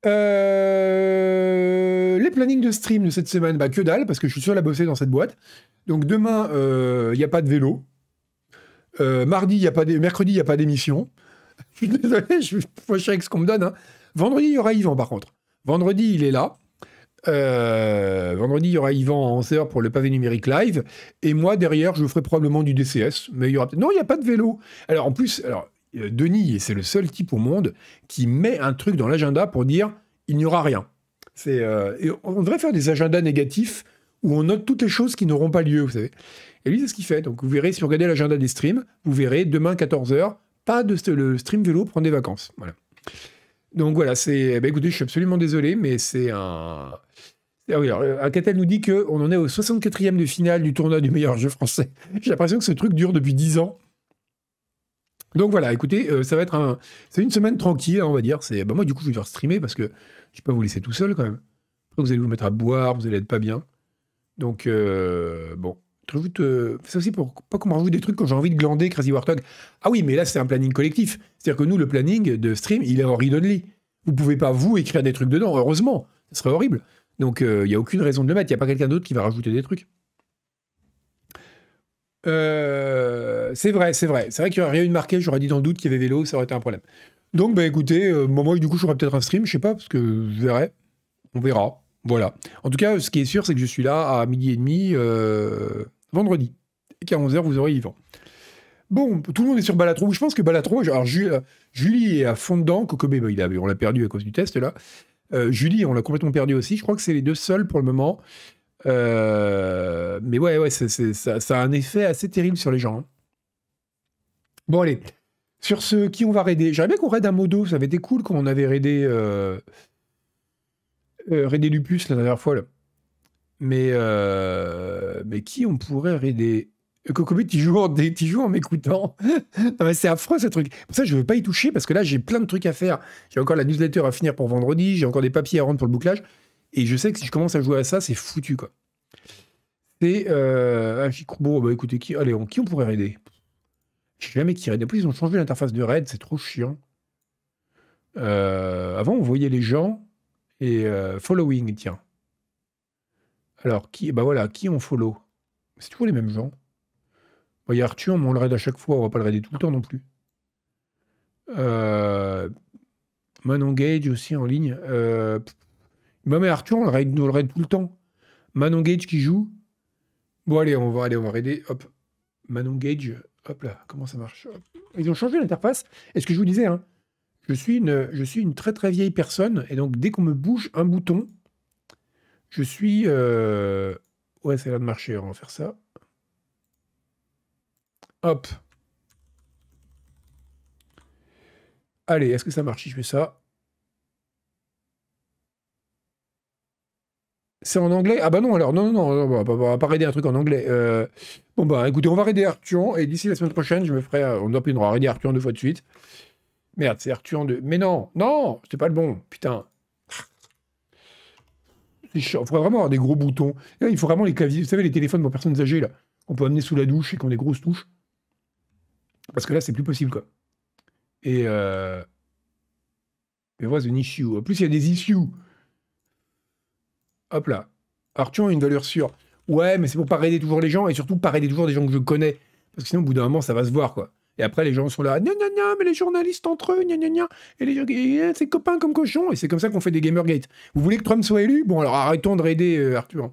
S1: Euh, les plannings de stream de cette semaine, bah que dalle, parce que je suis seul à bosser dans cette boîte. Donc demain, il euh, y n'y a pas de vélo. Euh, mardi, il y a pas de... mercredi, il n'y a pas d'émission. Je suis désolé, je avec ce qu'on me donne. Hein. Vendredi, il y aura Yvan, par contre. Vendredi, il est là. vendredi, il y aura Yvan en 11h pour le pavé numérique live. Et moi, derrière, je ferai probablement du DCS. Mais il y aura Non, il n'y a pas de vélo. Alors, en plus, alors, euh, Denis, et c'est le seul type au monde, qui met un truc dans l'agenda pour dire il n'y aura rien. C'est, euh, et on devrait faire des agendas négatifs où on note toutes les choses qui n'auront pas lieu, vous savez. Et lui, c'est ce qu'il fait. Donc vous verrez, si vous regardez l'agenda des streams, vous verrez demain 14h, pas de le stream vélo prendre des vacances. Voilà. Donc voilà, eh ben, écoutez, je suis absolument désolé, mais c'est un. Ah oui, alors, euh, nous dit qu'on en est au 64e de finale du tournoi du meilleur jeu français. J'ai l'impression que ce truc dure depuis 10 ans. Donc voilà, écoutez, euh, ça va être un, c'est une semaine tranquille, on va dire. C'est, bah moi du coup, je vais faire streamer parce que je vais pas vous laisser tout seul quand même. vous allez vous mettre à boire, vous allez être pas bien. Donc euh, bon, rajoute, euh, c'est aussi pour pas qu'on me des trucs quand j'ai envie de glander Crazy Warthog. Ah oui, mais là c'est un planning collectif. C'est-à-dire que nous, le planning de stream, il est en read only. Vous pouvez pas vous écrire des trucs dedans. Heureusement, ce serait horrible. Donc il euh, y a aucune raison de le mettre. Il y a pas quelqu'un d'autre qui va rajouter des trucs. Euh, c'est vrai, c'est vrai. C'est vrai qu'il n'y aurait rien eu de marqué. J'aurais dit dans le doute qu'il y avait vélo, ça aurait été un problème. Donc, bah écoutez, euh, moi, du coup, j'aurais peut-être un stream, je sais pas, parce que je verrai. On verra. Voilà. En tout cas, ce qui est sûr, c'est que je suis là à midi et demi euh, vendredi. Et qu'à 11h, vous aurez Yvan. Bon, tout le monde est sur Balatro. Je pense que Balatro. Alors, Julie est à fond dedans. Kokobé, bah, on l'a perdu à cause du test, là. Julie, on l'a complètement perdu aussi. Je crois que c'est les deux seuls pour le moment. Euh, mais ouais, ouais, ça, a un effet assez terrible sur les gens. Hein. Bon, allez. Sur ce, qui on va raider J'aimerais bien qu'on raide un modo. Ça avait été cool quand on avait raidé. Euh... euh raidé Lupus la dernière fois. Mais, euh, mais qui on pourrait raider Cocobé, tu joues en, en m'écoutant. c'est affreux ce truc. Pour ça, je veux pas y toucher parce que là, j'ai plein de trucs à faire. J'ai encore la newsletter à finir pour vendredi. J'ai encore des papiers à rendre pour le bouclage. Et je sais que si je commence à jouer à ça, c'est foutu, quoi. C'est. Euh, bon, bah écoutez, qui, allez, on, qui on pourrait raider Je sais jamais qui raid. En plus, ils ont changé l'interface de raid, c'est trop chiant. Euh, avant, on voyait les gens et euh, following, tiens. Alors, qui, bah voilà, qui on follow C'est toujours les mêmes gens. Bah, il y a Arthur, mais on le raid à chaque fois, on va pas le raider tout le temps non plus. Euh, Man Engage aussi en ligne. Euh, bah, mais Arthur, on le raid, le raid tout le temps. Manon Gage qui joue. Bon, allez, on va aller, on va raider. Hop. Manon Gage. Hop là, comment ça marche Ils ont changé l'interface. est ce que je vous disais, hein, je, suis une, je suis une très très vieille personne. Et donc, dès qu'on me bouge un bouton, je suis. Euh, ouais, Ouais, a l'air de marcher. On va faire ça. Hop. Allez, est-ce que ça marche si je fais ça C'est en anglais Ah bah non, alors non, non, non, bah, bah, bah, on va pas raider un truc en anglais. Euh, bon bah écoutez, on va raider Arthur et d'ici la semaine prochaine, je me ferai. Euh, on doit raider Arthur deux fois de suite. Merde, c'est Arthur deux... Mais non, non, c'était pas le bon, putain. Il faudrait vraiment avoir des gros boutons. Eh, il faut vraiment les claviers. Vous savez, les téléphones pour personnes âgées, là, qu'on peut amener sous la douche et qui ont des grosses touches. Parce que là, c'est plus possible, quoi. Et. Euh... voilà, c'est une issue. En plus, il y a des issues. Hop là. Arthur a une valeur sûre. Ouais, mais c'est pour pas raider toujours les gens et surtout pas raider toujours des gens que je connais. Parce que sinon, au bout d'un moment, ça va se voir, quoi. Et après, les gens sont là, gna gna gna, mais les journalistes entre eux, gna gna gna, et les gens, eh, c'est copains comme cochons, et c'est comme ça qu'on fait des Gamergate. Vous voulez que Trump soit élu Bon, alors arrêtons de raider euh, Arthur.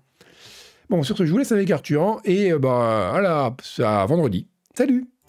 S1: Bon, sur ce, je vous laisse avec Arthur, hein. et euh, bah voilà, à vendredi. Salut